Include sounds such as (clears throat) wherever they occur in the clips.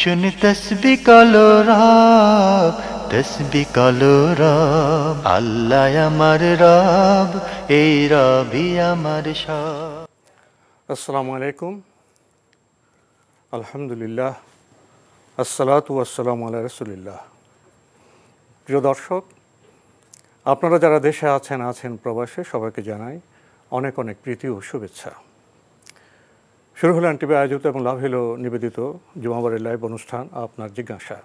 শুন তসবি কালো রব তসবি কলো রব আল্লাহ আমার রব এই রবি আমার সব আসসালামু আলাইকুম আলহামদুলিল্লাহ আসসালাত আসসালাম আল্লাহ রসুলিল্লাহ প্রিয় দর্শক আপনারা যারা দেশে আছেন আছেন প্রবাসে সবাইকে জানাই অনেক অনেক প্রীতি ও শুভেচ্ছা শুরু হলো এনটিভি আয়োজিত এবং লাভ হলো নিবেদিত জুমাবারের লাইভ অনুষ্ঠান আপনার জিজ্ঞাসা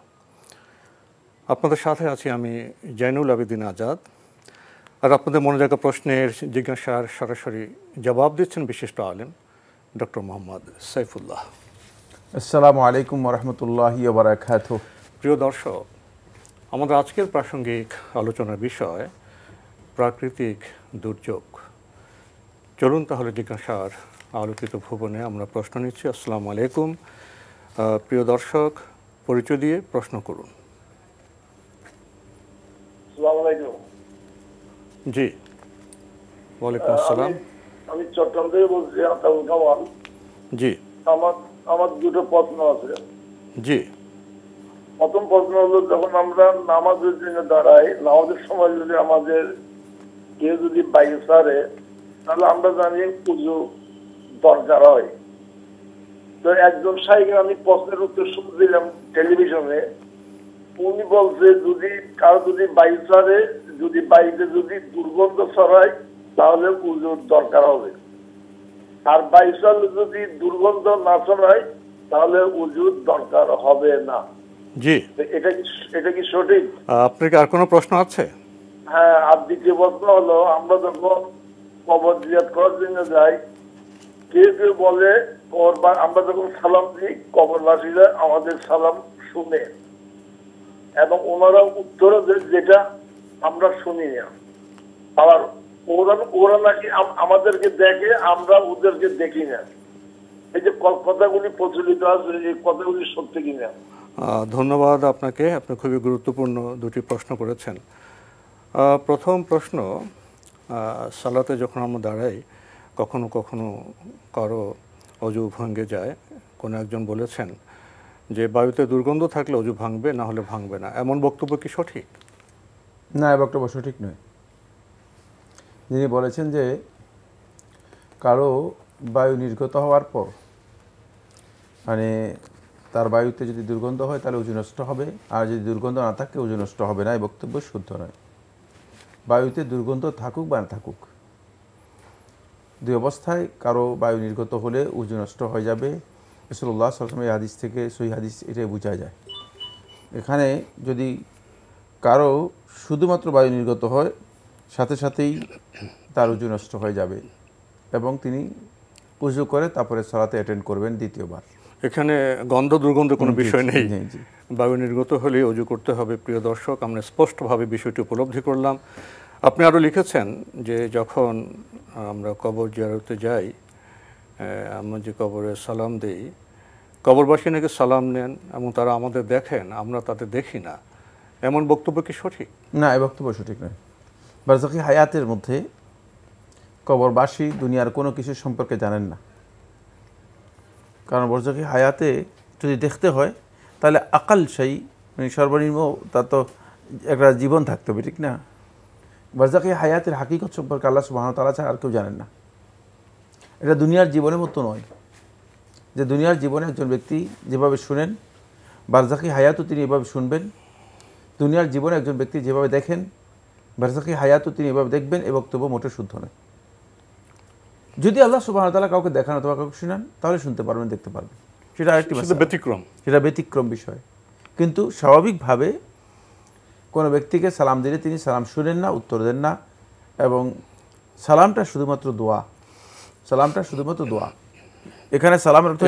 আপনাদের সাথে আছি আমি জৈনুল আবেদিন আজাদ আর আপনাদের মনে জায়গা প্রশ্নের জিজ্ঞাসার সরাসরি জবাব দিচ্ছেন বিশিষ্ট আলেম ডক্টর মোহাম্মদ সাইফুল্লাহ আসসালামু আলাইকুম রহমতুল্লাহ বারাকাত প্রিয় দর্শক আমাদের আজকের প্রাসঙ্গিক আলোচনার বিষয় প্রাকৃতিক দুর্যোগ চলুন তাহলে জিজ্ঞাসার আলোকিত ভবনে আমরা প্রশ্ন নিচ্ছি আসসালামু আলাইকুম প্রিয় দর্শক পরিচয় দিয়ে প্রশ্ন করুন জি ওয়ালাইকুম আসসালাম আমি চট্টগ্রাম থেকে বলছি আতাউল কামাল জি আমার আমার দুটো প্রশ্ন আছে জি প্রথম প্রশ্ন হলো যখন আমরা নামাজের জন্য দাঁড়াই নামাজের সময় যদি আমাদের কেউ যদি বাইরে সারে তাহলে আমরা জানি পুজো দরকার হয় তো একজন সাহেবের আমি প্রশ্নের উত্তর দিলাম টেলিভিশনে উনি বলছে যদি কারো যদি বায়ু চড়ে যদি বাড়িতে যদি দুর্গন্ধ ছড়ায় তাহলে উজুর দরকার হবে আর বায়ু চড়লে যদি দুর্গন্ধ না ছড়ায় তাহলে উজুর দরকার হবে না জি এটা কি এটা কি সঠিক আপনার কি আর কোনো প্রশ্ন আছে হ্যাঁ আর দ্বিতীয় প্রশ্ন হলো আমরা যখন কবর জিয়াত করার জন্য যাই কেউ বলে করবার আমরা যখন সালাম দিই কবরবাসীরা আমাদের সালাম শুনে এবং ওনারা উত্তর যেটা আমরা শুনি না আবার ওরা ওরা নাকি আমাদেরকে দেখে আমরা ওদেরকে দেখি না এই যে কথাগুলি প্রচলিত আছে এই কথাগুলি সত্যি কিনা ধন্যবাদ আপনাকে আপনি খুবই গুরুত্বপূর্ণ দুটি প্রশ্ন করেছেন প্রথম প্রশ্ন সালাতে যখন আমরা দাঁড়াই কখনো কখনো কারো অজু ভাঙ্গে যায় কোনো একজন বলেছেন যে বায়ুতে দুর্গন্ধ থাকলে অজু ভাঙবে না হলে ভাঙবে না এমন বক্তব্য কি সঠিক না এ বক্তব্য সঠিক নয় যিনি বলেছেন যে কারো বায়ু নির্গত হওয়ার পর মানে তার বায়ুতে যদি দুর্গন্ধ হয় তাহলে উজু নষ্ট হবে আর যদি দুর্গন্ধ না থাকে উজু নষ্ট হবে না এই বক্তব্য শুদ্ধ নয় বায়ুতে দুর্গন্ধ থাকুক বা না থাকুক দুই অবস্থায় কারো বায়ু নির্গত হলে উজু নষ্ট হয়ে যাবে রসুল্লাহ সাল্লামের হাদিস থেকে সই হাদিস এটাই বোঝা যায় এখানে যদি কারো শুধুমাত্র বায়ু নির্গত হয় সাথে সাথেই তার উজু নষ্ট হয়ে যাবে এবং তিনি উজু করে তারপরে সরাতে অ্যাটেন্ড করবেন দ্বিতীয়বার এখানে গন্ধ দুর্গন্ধ কোনো বিষয় নেই বায়ু নির্গত হলে অজু করতে হবে প্রিয় দর্শক আমরা স্পষ্টভাবে বিষয়টি উপলব্ধি করলাম আপনি আরও লিখেছেন যে যখন আমরা কবর জিয়ারতে যাই আমরা যে কবরে সালাম দিই কবরবাসী নাকি সালাম নেন এবং তারা আমাদের দেখেন আমরা তাতে দেখি না এমন বক্তব্য কি সঠিক না এই বক্তব্য সঠিক নয় বারজাকি হায়াতের মধ্যে কবরবাসী দুনিয়ার কোনো কিছু সম্পর্কে জানেন না কারণ বরজাকি হায়াতে যদি দেখতে হয় তাহলে আকাল সেই মানে সর্বনিম্ন তা তো একটা জীবন থাকতে হবে ঠিক না বার্জাকি হায়াতের হাকিকত সম্পর্কে আল্লাহ তালা ছাড়া আর কেউ জানেন না এটা দুনিয়ার জীবনের মতো নয় যে দুনিয়ার জীবনে একজন ব্যক্তি যেভাবে শুনেন বার্জাকি হায়াতও তিনি এভাবে শুনবেন দুনিয়ার জীবনে একজন ব্যক্তি যেভাবে দেখেন বার্জাকি হায়াতও তিনি এভাবে দেখবেন এ বক্তব্য মোটে শুদ্ধ নয় যদি আল্লাহ তালা কাউকে দেখান অথবা কাউকে শুনান তাহলে শুনতে পারবেন দেখতে পারবেন সেটা আরেকটি ব্যতিক্রম সেটা ব্যতিক্রম বিষয় কিন্তু স্বাভাবিকভাবে কোনো ব্যক্তিকে সালাম দিলে তিনি সালাম শুনেন না উত্তর দেন না এবং সালামটা শুধুমাত্র দোয়া সালামটা শুধুমাত্র দোয়া এখানে সালামের অর্থ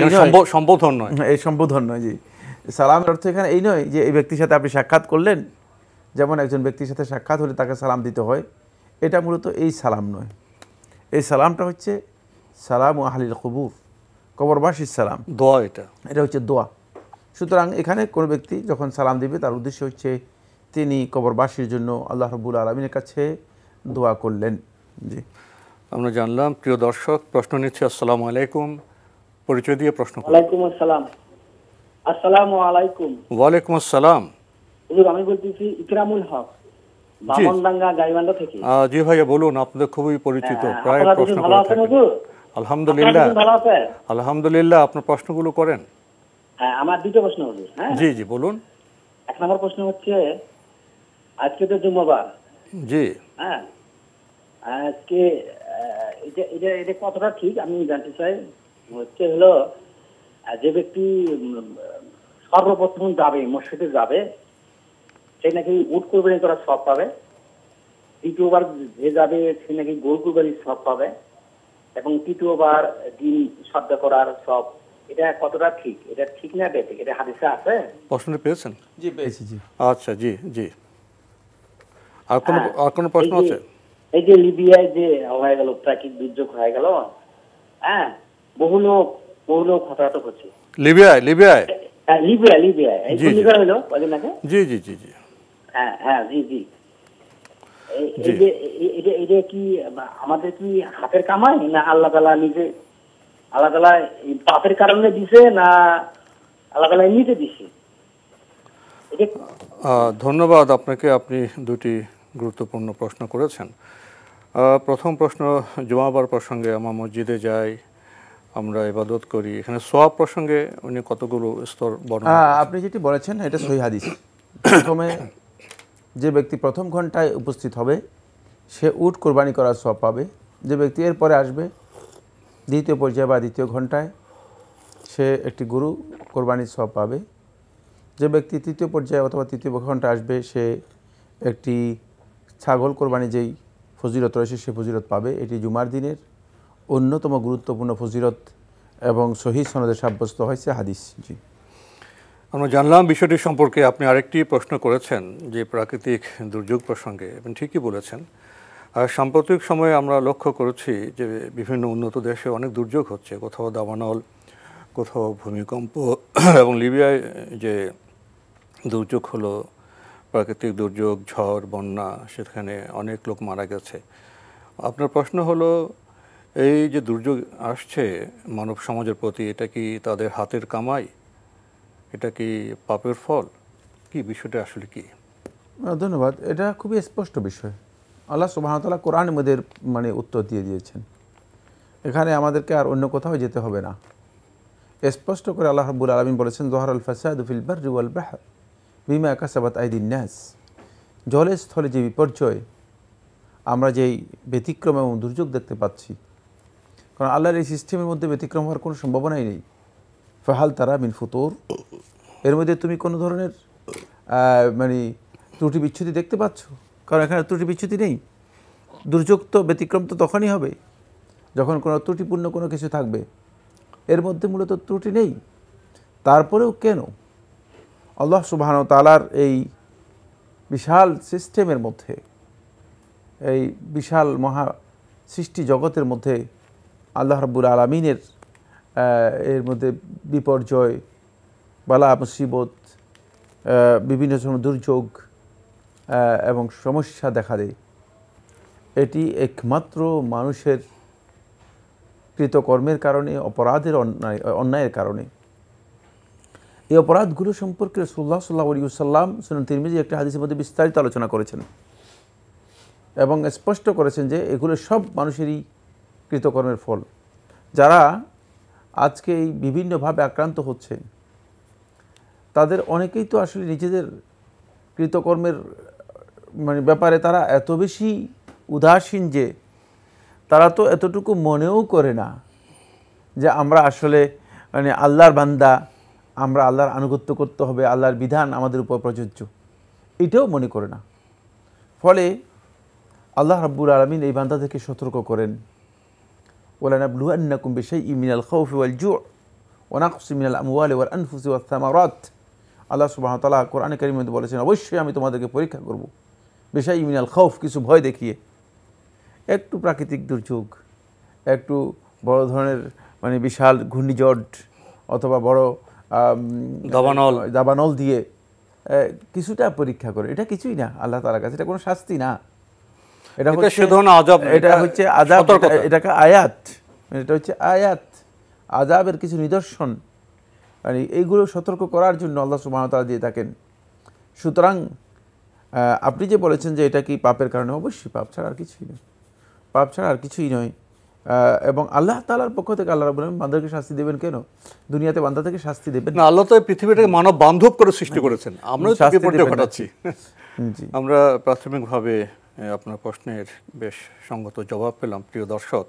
সম্বোধন নয় হ্যাঁ, এই সম্বোধন নয় জি সালামের অর্থ এখানে এই নয় যে এই ব্যক্তির সাথে আপনি সাক্ষাৎ করলেন যেমন একজন ব্যক্তির সাথে সাক্ষাৎ হলে তাকে সালাম দিতে হয় এটা মূলত এই সালাম নয় এই সালামটা হচ্ছে সালাম আহলিল কবুর কবরবাসীর সালাম দোয়া এটা এটা হচ্ছে দোয়া সুতরাং এখানে কোনো ব্যক্তি যখন সালাম দিবে তার উদ্দেশ্য হচ্ছে তিনি কবরবাসীর জন্য আল্লাহ রবুল আলমিনের কাছে দোয়া করলেন জি আমরা জানলাম প্রিয় দর্শক প্রশ্ন নিচ্ছে আসসালাম আলাইকুম পরিচয় দিয়ে প্রশ্ন আসসালাম আলাইকুম ওয়ালাইকুম আসসালাম আমি বলতেছি ইকরামুল হক বামনডাঙ্গা গাইবান্ধা থেকে জি ভাইয়া বলুন আপনাদের খুবই পরিচিত হ্যাঁ, হ্যাঁ, প্রায় প্রশ্ন ভালো আছেন আলহামদুলিল্লাহ আলহামদুলিল্লাহ আপনার প্রশ্নগুলো করেন হ্যাঁ আমার দুটো প্রশ্ন হ্যাঁ? জি জি বলুন এক নম্বর প্রশ্ন হচ্ছে আজকে তো জুম্মাবার জি হ্যাঁ আজকে এটা এটা এটা কতটা ঠিক আমি জানতে চাই হচ্ছে হলো যে ব্যক্তি সর্বপ্রথম যাবে মসজিদে যাবে সে নাকি উট কোরবানি করার সব পাবে দ্বিতীয়বার যে যাবে সে নাকি গোল কোরবানির সব পাবে এবং তৃতীয়বার দিন শ্রদ্ধা করার সব এটা কতটা ঠিক এটা ঠিক না বেঠিক এটা হাদিসে আছে প্রশ্নটা পেয়েছেন জি পেয়েছি জি আচ্ছা জি জি আর কোনো হ্যাঁ। আর কোনো প্রশ্ন আছে এই যে লিবিয়ায় যে হয়ে গেল প্রাকৃতিক দুর্যোগ হয়ে গেল হ্যাঁ বহু লোক বহু লোক হতাহত হচ্ছে লিবিয়ায় লিবিয়ায় লিবিয়া হ্যাঁ, লিবিয়ায় জি জি জি জি হ্যাঁ হ্যাঁ জি জি আমাদের কি হাতের কামাই না আল্লাহ তালা নিজে পাপের কারণে দিছে না নিজে ধন্যবাদ আপনাকে আপনি দুটি গুরুত্বপূর্ণ প্রশ্ন করেছেন প্রথম প্রশ্ন জুমাবার প্রসঙ্গে আমার মসজিদে যাই আমরা ইবাদত করি এখানে সোয়াব প্রসঙ্গে উনি কতগুলো স্তর বর্ণনা আপনি যেটি বলেছেন এটা সহি হাদিস প্রথমে যে ব্যক্তি প্রথম ঘন্টায় উপস্থিত হবে সে উট কোরবানি করার সব পাবে যে ব্যক্তি এরপরে আসবে দ্বিতীয় পর্যায়ে বা দ্বিতীয় ঘন্টায় সে একটি গুরু কোরবানির সব পাবে যে ব্যক্তি তৃতীয় পর্যায়ে অথবা তৃতীয় ঘন্টা আসবে সে একটি ছাগল কোরবানি যেই ফজিরত রয়েছে সে ফজিরত পাবে এটি জুমার দিনের অন্যতম গুরুত্বপূর্ণ ফজিরত এবং সহি সনদে সাব্যস্ত হয়েছে হাদিস জি আমরা জানলাম বিষয়টি সম্পর্কে আপনি আরেকটি প্রশ্ন করেছেন যে প্রাকৃতিক দুর্যোগ প্রসঙ্গে এবং ঠিকই বলেছেন আর সাম্প্রতিক সময়ে আমরা লক্ষ্য করেছি যে বিভিন্ন উন্নত দেশে অনেক দুর্যোগ হচ্ছে কোথাও দাবানল কোথাও ভূমিকম্প এবং লিবিয়ায় যে দুর্যোগ হলো প্রাকৃতিক দুর্যোগ ঝড় বন্যা সেখানে অনেক লোক মারা গেছে আপনার প্রশ্ন হলো এই যে দুর্যোগ আসছে মানব সমাজের প্রতি এটা কি তাদের হাতের কামাই এটা কি পাপের ফল কি বিষয়টা আসলে কি ধন্যবাদ এটা খুবই স্পষ্ট বিষয় আল্লাহ সুবাহতাল্লাহ কোরআন মধ্যে মানে উত্তর দিয়ে দিয়েছেন এখানে আমাদেরকে আর অন্য কোথাও যেতে হবে না স্পষ্ট করে আল্লাহ হাবুল আলমিন বলেছেন জহর আল ফাসাদ ফিল বাহর বিমা আকাশাবাদ আইদিন ন্যাস জলে স্থলে যে বিপর্যয় আমরা যেই ব্যতিক্রম এবং দুর্যোগ দেখতে পাচ্ছি কারণ আল্লাহর এই সিস্টেমের মধ্যে ব্যতিক্রম হওয়ার কোনো সম্ভাবনাই নেই ফাহাল তারা মিন ফুতোর এর মধ্যে তুমি কোনো ধরনের মানে ত্রুটি বিচ্ছুতি দেখতে পাচ্ছ কারণ এখানে ত্রুটি বিচ্ছুতি নেই দুর্যোগ তো ব্যতিক্রম তো তখনই হবে যখন কোনো ত্রুটিপূর্ণ কোনো কিছু থাকবে এর মধ্যে মূলত ত্রুটি নেই তারপরেও কেন আল্লাহ সুবাহন তালার এই বিশাল সিস্টেমের মধ্যে এই বিশাল মহা সৃষ্টি জগতের মধ্যে আল্লাহ রব্বুল আলমিনের এর মধ্যে বিপর্যয় বালা মুসিবত বিভিন্ন ধরনের দুর্যোগ এবং সমস্যা দেখা দেয় এটি একমাত্র মানুষের কৃতকর্মের কারণে অপরাধের অন্যায় অন্যায়ের কারণে এই অপরাধগুলো সম্পর্কে রসুল্লাহ সাল্লাহ সাল্লাম সুন তিরমিজি একটা হাদিসের মধ্যে বিস্তারিত আলোচনা করেছেন এবং স্পষ্ট করেছেন যে এগুলো সব মানুষেরই কৃতকর্মের ফল যারা আজকে এই বিভিন্নভাবে আক্রান্ত হচ্ছে তাদের অনেকেই তো আসলে নিজেদের কৃতকর্মের মানে ব্যাপারে তারা এত বেশি উদাসীন যে তারা তো এতটুকু মনেও করে না যে আমরা আসলে মানে আল্লাহর বান্দা আমরা আল্লাহর আনুগত্য করতে হবে আল্লাহর বিধান আমাদের উপর প্রযোজ্য এটাও মনে করে না ফলে আল্লাহ রাব্বুল আলমিন এই থেকে সতর্ক করেন কুম্বে সেই ইমিনাল খৌফ ওয়াল জু ওনাকসি মিনাল আমওয়াল ওয়াল আনফুসি ওয়াল থামারাত আল্লাহ তালা কোরআনে কারিম বলেছেন অবশ্যই আমি তোমাদেরকে পরীক্ষা করব বেশাই ইমিনাল খৌফ কিছু ভয় দেখিয়ে একটু প্রাকৃতিক দুর্যোগ একটু বড় ধরনের মানে বিশাল ঘূর্ণিঝড় অথবা বড় দাবানল দাবানল দিয়ে কিছুটা পরীক্ষা করে এটা কিছুই না আল্লাহ তালার কাছে এটা কোনো শাস্তি না এটা হচ্ছে আজাব এটা হচ্ছে আজাব এটাকে আয়াত এটা হচ্ছে আয়াত আজাবের কিছু নিদর্শন মানে এইগুলো সতর্ক করার জন্য আল্লাহ সুবাহতালা দিয়ে থাকেন সুতরাং আপনি যে বলেছেন যে এটা কি পাপের কারণে অবশ্যই পাপ ছাড়া আর কিছুই নয় পাপ ছাড়া আর কিছুই নয় এবং আল্লাহ তালার পক্ষ থেকে আল্লাহ রাবুল বান্দাকে শাস্তি দেবেন কেন দুনিয়াতে বান্দা থেকে শাস্তি দেবেন না আল্লাহ তো পৃথিবীটাকে মানব বান্ধব করে সৃষ্টি করেছেন আমরা ঘটাচ্ছি আমরা প্রাথমিকভাবে আপনার প্রশ্নের বেশ সঙ্গত জবাব পেলাম প্রিয় দর্শক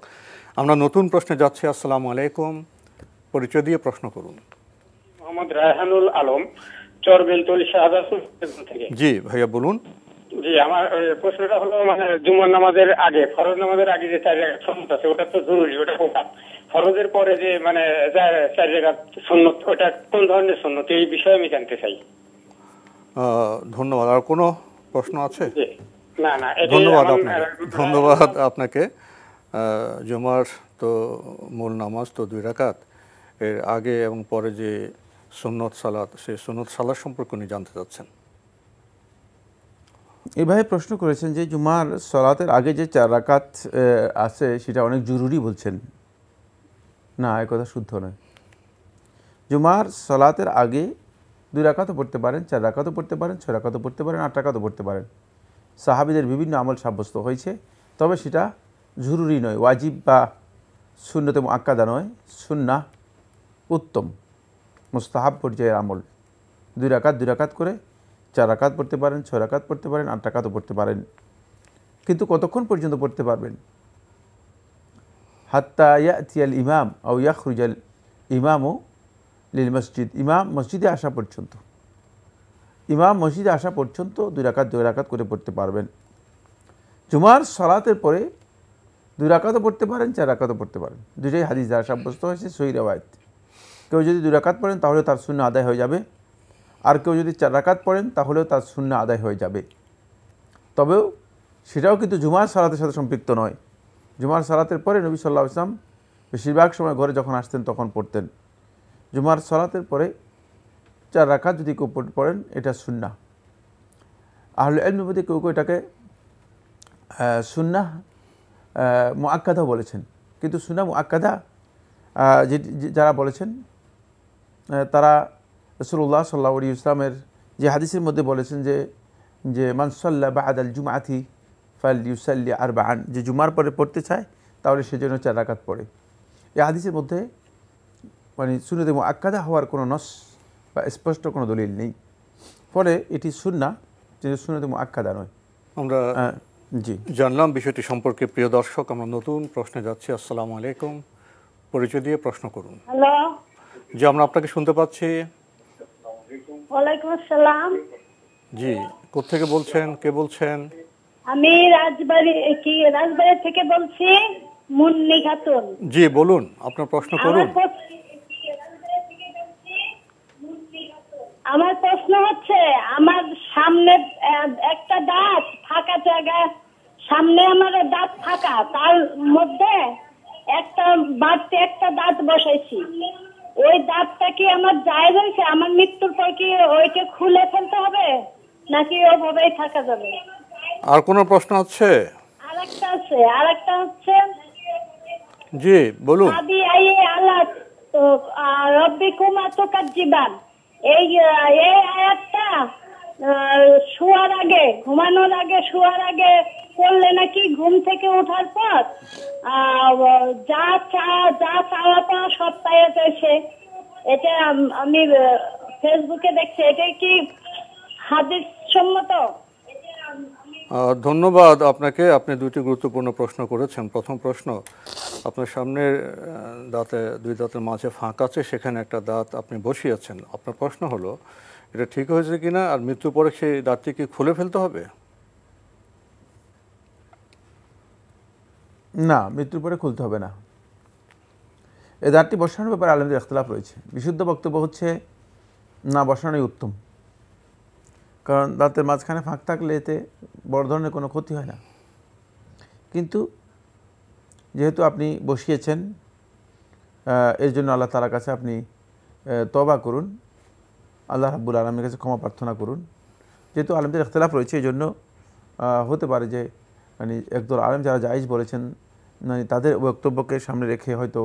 আমরা নতুন প্রশ্নে যাচ্ছি আসসালাম আলাইকুম পরিচয় দিয়ে প্রশ্ন করুন মোহাম্মদ রায়হানুল আলম চরবেলতলি শাহজাদপুর থেকে জি ভাইয়া বলুন জি আমার প্রশ্নটা হলো মানে জুমার নামাজের আগে ফরজ নামাজের আগে যে চার জায়গা সন্ন্যত আছে ওটা তো জরুরি ওটা প্রভাব ফরজের পরে যে মানে চার জায়গা সন্ন্যত ওটা কোন ধরনের সন্ন্যত এই বিষয়ে আমি জানতে চাই ধন্যবাদ আর কোনো প্রশ্ন আছে না না ধন্যবাদ আপনাকে ধন্যবাদ আপনাকে জুমার তো মূল নামাজ তো দুই রাকাত এর আগে এবং পরে যে সুন্নত সালাত সেই সুন্নত সালাত সম্পর্কে উনি জানতে চাচ্ছেন এভাবে প্রশ্ন করেছেন যে জুমার সলাতের আগে যে চার রাকাত আছে সেটা অনেক জরুরি বলছেন না এ কথা শুদ্ধ নয় জুমার সলাতের আগে দুই রাকাতও পড়তে পারেন চার রাকাতও পড়তে পারেন ছয় রাকাতও পড়তে পারেন আট রাকাতও পড়তে পারেন সাহাবিদের বিভিন্ন আমল সাব্যস্ত হয়েছে তবে সেটা জরুরি নয় ওয়াজিব বা শূন্যতম আকাদা নয় সুন্না উত্তম মুস্তাহাব পর্যায়ের আমল দুই রাকাত দুই রাকাত করে চার রাকাত পড়তে পারেন ছয় রাকাত পড়তে পারেন আট রাকাতও পড়তে পারেন কিন্তু কতক্ষণ পর্যন্ত পড়তে পারবেন হাত্তা ইয়াতিয়াল ইমাম আউ ইয়াহরুজাল ইমামও লীল মসজিদ ইমাম মসজিদে আসা পর্যন্ত ইমাম মসজিদে আসা পর্যন্ত দুই রাকাত দুই রাকাত করে পড়তে পারবেন জুমার সলাতের পরে দুই রাকাতও পড়তে পারেন চার রাকাতও পড়তে পারেন দুটাই হাদিস দ্বারা সাব্যস্ত হয়েছে সহিদ আবায়ত কেউ যদি দুই রাকাত পড়েন তাহলে তার শূন্য আদায় হয়ে যাবে আর কেউ যদি চার রাকাত পড়েন তাহলেও তার শূন্য আদায় হয়ে যাবে তবেও সেটাও কিন্তু জুমার সালাতের সাথে সম্পৃক্ত নয় জুমার সালাতের পরে নবী সাল্লাহ ইসলাম বেশিরভাগ সময় ঘরে যখন আসতেন তখন পড়তেন জুমার সালাতের পরে চার রাকাত যদি কেউ পড়েন এটা সুন্না আহলে এলমতি কেউ কেউ এটাকে সুন্না আখ্যাধা বলেছেন কিন্তু সুন্না মোয়াক্কাদা যারা বলেছেন তারা রসুল্লাহ সাল্লা আলী ইসলামের যে হাদিসের মধ্যে বলেছেন যে যে মানসাল্লা বা আদাল জুমাথি ফাল ইউসাল্লি আর বাহান যে জুমার পরে পড়তে চায় তাহলে সেজন্য চার রাকাত পড়ে এই হাদিসের মধ্যে মানে সুন্নতে আকাদা হওয়ার কোনো নস বা স্পষ্ট কোনো দলিল নেই ফলে এটি সুন্না যে সুন্নতে আকাদা নয় আমরা জি জানলাম বিষয়টি সম্পর্কে প্রিয় দর্শক আমরা নতুন প্রশ্নে যাচ্ছি আসসালামু আলাইকুম পরিচয় দিয়ে প্রশ্ন করুন হ্যালো যে আমরা আপনাকে শুনতে পাচ্ছি ওয়ালাইকুম আসসালাম জি বলছেন কে বলছেন আমি রাজবাড়ি কি রাজবাড়ি থেকে বলছি মুন্নি খাতুন জি বলুন আপনার প্রশ্ন করুন আমার প্রশ্ন হচ্ছে আমার সামনে একটা দাঁত ফাঁকা জায়গা সামনে আমার দাঁত ফাঁকা তার মধ্যে একটা বাড়তে একটা দাঁত বসাইছি ওই দাঁতটা কি আমার যায় হয়েছে আমার মৃত্যুর পর কি ওইকে খুলে ফেলতে হবে নাকি ওভাবেই থাকা যাবে আর কোনো প্রশ্ন আছে আরেকটা আছে আরেকটা হচ্ছে জি বলুন আবি আই আল্লাহ তো রব্বিকুম আতকাজিবান এই এই আয়াতটা শোয়ার আগে ঘুমানোর আগে শোয়ার আগে করলে নাকি ঘুম থেকে ওঠার পর যা চা যা চাওয়া পাওয়া সব পাইয়া পেয়েছে এটা আমি ফেসবুকে দেখছি এটা কি হাদিস সম্মত ধন্যবাদ আপনাকে আপনি দুটি গুরুত্বপূর্ণ প্রশ্ন করেছেন প্রথম প্রশ্ন আপনার সামনের দাঁতে দুই দাঁতের মাঝে ফাঁক আছে সেখানে একটা দাঁত আপনি বসিয়েছেন আপনার প্রশ্ন হলো এটা ঠিক হয়েছে কিনা আর মৃত্যুর পরে সেই দাঁতটি কি খুলে ফেলতে হবে না মৃত্যুর পরে খুলতে হবে না এ দাঁতটি বসানোর ব্যাপারে আলমদের ইখতলাফ রয়েছে বিশুদ্ধ বক্তব্য হচ্ছে না বসানোই উত্তম কারণ দাঁতের মাঝখানে ফাঁক থাকলে এতে বড় ধরনের কোনো ক্ষতি হয় না কিন্তু যেহেতু আপনি বসিয়েছেন এর জন্য আল্লাহ তালার কাছে আপনি তবা করুন আল্লাহ হাব্বুল আলমের কাছে ক্ষমা প্রার্থনা করুন যেহেতু আলমদের ইখতলাফ রয়েছে এই জন্য হতে পারে যে মানে একদল আলম যারা জায়েজ বলেছেন মানে তাদের বক্তব্যকে সামনে রেখে হয়তো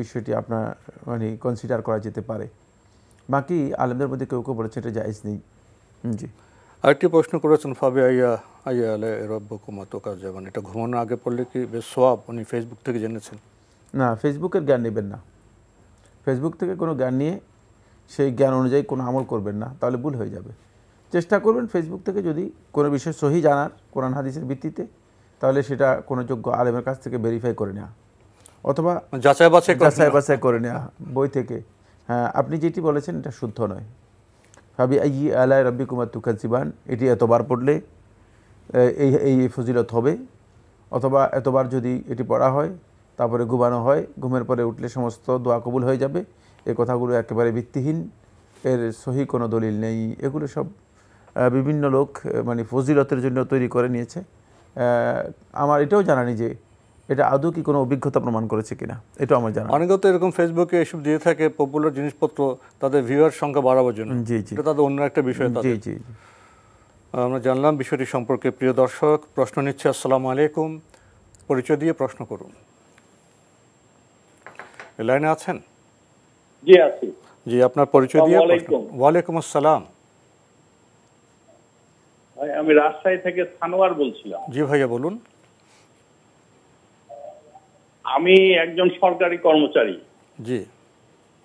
বিষয়টি আপনার মানে কনসিডার করা যেতে পারে বাকি আলমদের মধ্যে কেউ কেউ বলেছেন এটা জায়েজ নেই জি আরেকটি প্রশ্ন করেছেন ফাবে আইয়া আইয়া আলে রব্বকুমা তোকার জামান এটা ঘুমানোর আগে পড়লে কি বেশ সব উনি ফেসবুক থেকে জেনেছেন না ফেসবুকের জ্ঞান নেবেন না ফেসবুক থেকে কোনো জ্ঞান নিয়ে সেই জ্ঞান অনুযায়ী কোনো আমল করবেন না তাহলে ভুল হয়ে যাবে চেষ্টা করবেন ফেসবুক থেকে যদি কোনো বিষয় সহি জানার কোরআন হাদিসের ভিত্তিতে তাহলে সেটা কোনো যোগ্য আলেমের কাছ থেকে ভেরিফাই করে নেওয়া অথবা যাচাই বাছাই যাচাই বাছাই করে নেওয়া বই থেকে হ্যাঁ আপনি যেটি বলেছেন এটা শুদ্ধ নয় ভাবি আই আলাই রব্বি কুমার তুকাজিবান এটি এতবার পড়লে এই এই ফজিলত হবে অথবা এতবার যদি এটি পড়া হয় তারপরে ঘুমানো হয় ঘুমের পরে উঠলে সমস্ত দোয়া কবুল হয়ে যাবে এ কথাগুলো একেবারে ভিত্তিহীন এর সহি কোনো দলিল নেই এগুলো সব বিভিন্ন লোক মানে ফজিলতের জন্য তৈরি করে নিয়েছে আমার এটাও জানা নেই যে এটা আদৌ কি কোনো অভিজ্ঞতা প্রমাণ করেছে কিনা এটাও আমার জানা অনেকে তো এরকম ফেসবুকে এসব দিয়ে থাকে পপুলার জিনিসপত্র তাদের ভিউয়ার সংখ্যা বাড়াবার জন্য জি জি তাদের অন্য একটা বিষয় জি জি আমরা জানলাম বিষয়টি সম্পর্কে প্রিয় দর্শক প্রশ্ন নিচ্ছে আসসালামু আলাইকুম পরিচয় দিয়ে প্রশ্ন করুন লাইনে আছেন জি আছি জি আপনার পরিচয় দিয়ে ওয়ালাইকুম আসসালাম আমি রাজশাহী থেকে সানোয়ার বলছিলাম জি ভাইয়া বলুন আমি একজন সরকারি কর্মচারী জি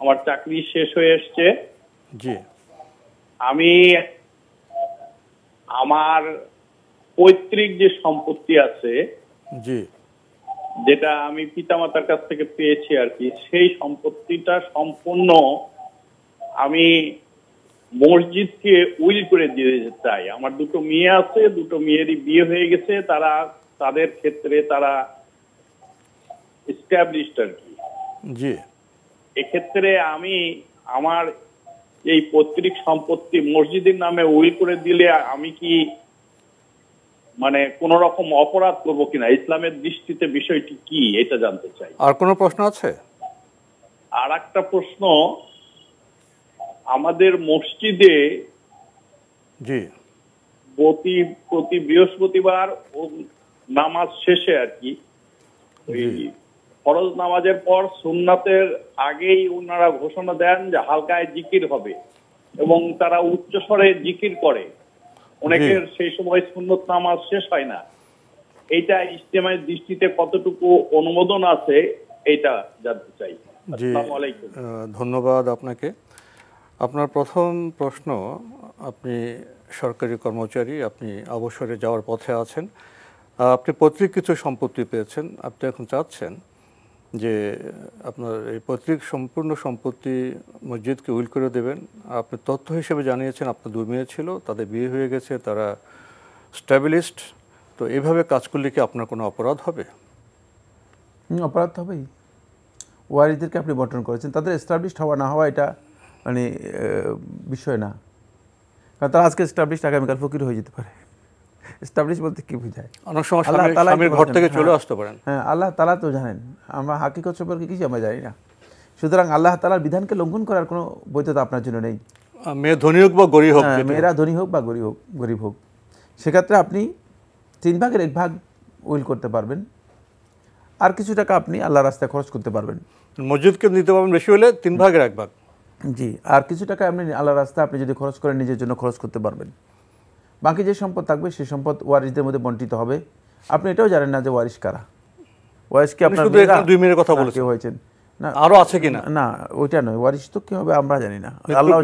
আমার চাকরি শেষ হয়ে এসছে জি আমি আমার পৈতৃক যে সম্পত্তি আছে জি যেটা আমি পিতামাতার কাছ থেকে পেয়েছি আর কি সেই সম্পত্তিটা সম্পূর্ণ আমি মসজিদকে উইল করে দিয়ে চাই আমার দুটো মেয়ে আছে দুটো মেয়েরই বিয়ে হয়ে গেছে তারা তাদের ক্ষেত্রে তারা স্ট্যাবলিশড আর কি জি এক্ষেত্রে আমি আমার এই পৈতৃক সম্পত্তি মসজিদের নামে উইল করে দিলে আমি কি মানে কোন রকম অপরাধ করবো কিনা ইসলামের দৃষ্টিতে বিষয়টি কি এটা জানতে চাই আর কোনো প্রশ্ন আছে আর একটা প্রশ্ন আমাদের মসজিদে জি প্রতি প্রতি বৃহস্পতিবার নামাজ শেষে আর কি ফরজ নামাজের পর সুন্নাতের আগেই ওনারা ঘোষণা দেন যে হালকায় জিকির হবে এবং তারা উচ্চস্বরে জিকির করে অনেকের সেই সময় সুন্নত নামাজ শেষ হয় না এইটা ইস্তেমায় দৃষ্টিতে কতটুকু অনুমোদন আছে এটা জানতে চাই ধন্যবাদ আপনাকে আপনার প্রথম প্রশ্ন আপনি সরকারি কর্মচারী আপনি অবসরে যাওয়ার পথে আছেন আপনি পৈতৃক কিছু সম্পত্তি পেয়েছেন আপনি এখন চাচ্ছেন যে আপনার এই পৈতৃক সম্পূর্ণ সম্পত্তি মসজিদকে উইল করে দেবেন আপনি তথ্য হিসেবে জানিয়েছেন আপনার দু মেয়ে ছিল তাদের বিয়ে হয়ে গেছে তারা স্ট্যাবলিস্ট তো এভাবে কাজ করলে কি আপনার কোনো অপরাধ হবে অপরাধ হবেই ওয়ারিদেরকে আপনি বন্টন করেছেন তাদের এস্টাবলিশ হওয়া না হওয়া এটা মানে বিষয় না কারণ তারা আজকে এস্টাবলিশ আগামীকাল ফকির হয়ে যেতে পারে এস্টাবলিশ বলতে কি বোঝায় অনেক সময় আল্লাহ স্বামীর ঘর থেকে চলে আসতে পারেন হ্যাঁ, হ্যাঁ আল্লাহ তালা তো জানেন আমরা হাকিকত সম্পর্কে কিছু আমরা জানি না সুতরাং আল্লাহ তালার বিধানকে লঙ্ঘন করার কোনো বৈধতা আপনার জন্য নেই মেয়ে ধনী হোক বা গরিব হোক হ্যাঁ, মেয়েরা ধনী হোক বা গরিব হোক গরিব হোক সেক্ষেত্রে আপনি তিন ভাগের এক ভাগ উইল করতে পারবেন আর কিছু টাকা আপনি আল্লাহ রাস্তায় খরচ করতে পারবেন মসজিদকে নিতে পারবেন বেশি হলে তিন ভাগের এক ভাগ জি আর কিছু টাকা আপনি আল্লাহ রাস্তায় আপনি যদি খরচ করেন নিজের জন্য খরচ করতে পারবেন বাকি যে সম্পদ থাকবে সেই সম্পদ ওয়ারিসদের মধ্যে বন্টিত হবে আপনি এটাও জানেন না যে ওয়ারিস কারা ওয়ারিস আপনার দুই মিনিটের কথা বলেছে হয়েছেন না আরও আছে কিনা না ওইটা নয় ওয়ারিস তো কি হবে আমরা জানি না আল্লাহ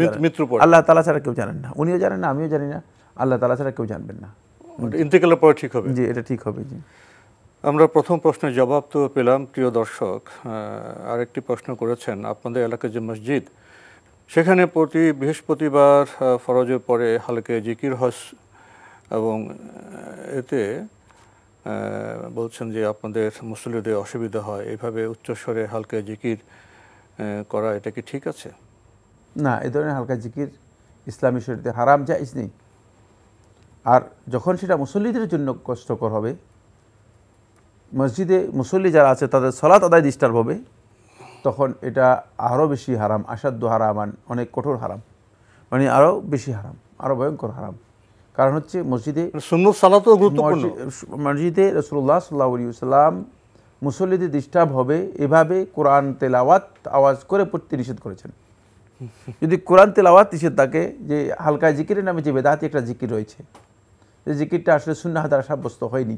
আল্লাহ তালা ছাড়া কেউ জানেন না উনিও জানেন না আমিও জানি না আল্লাহ তালা ছাড়া কেউ জানবেন না ইন্তেকালের পরে ঠিক হবে জি এটা ঠিক হবে জি আমরা প্রথম প্রশ্নের জবাব তো পেলাম প্রিয় দর্শক আরেকটি প্রশ্ন করেছেন আপনাদের এলাকার যে মসজিদ সেখানে প্রতি বৃহস্পতিবার ফরজের পরে হালকে জিকির হস এবং এতে বলছেন যে আপনাদের মুসল্লিদের অসুবিধা হয় এইভাবে উচ্চস্বরে হালকা জিকির করা এটা কি ঠিক আছে না এ ধরনের হালকা জিকির ইসলামী শরীরে হারাম জায়জ নেই আর যখন সেটা মুসল্লিদের জন্য কষ্টকর হবে মসজিদে মুসল্লি যারা আছে তাদের সলাত আদায় ডিস্টার্ব হবে তখন এটা আরও বেশি হারাম আসাধ্য হারামান অনেক কঠোর হারাম মানে আরও বেশি হারাম আরও ভয়ঙ্কর হারাম কারণ হচ্ছে মসজিদে মানে মসজিদে রসুল্লাহ সাল্লাহ সাল্লাম মুসল্লিদের ডিস্টার্ব হবে এভাবে কোরআন তেলাওয়াত আওয়াজ করে পড়তে নিষেধ করেছেন যদি কোরআন তেলাওয়াত নিষেধ থাকে যে হালকা জিকিরের নামে যে বেদাহাতি একটা জিকির রয়েছে যে জিকিরটা আসলে সুন্নাহ দ্বারা সাব্যস্ত হয়নি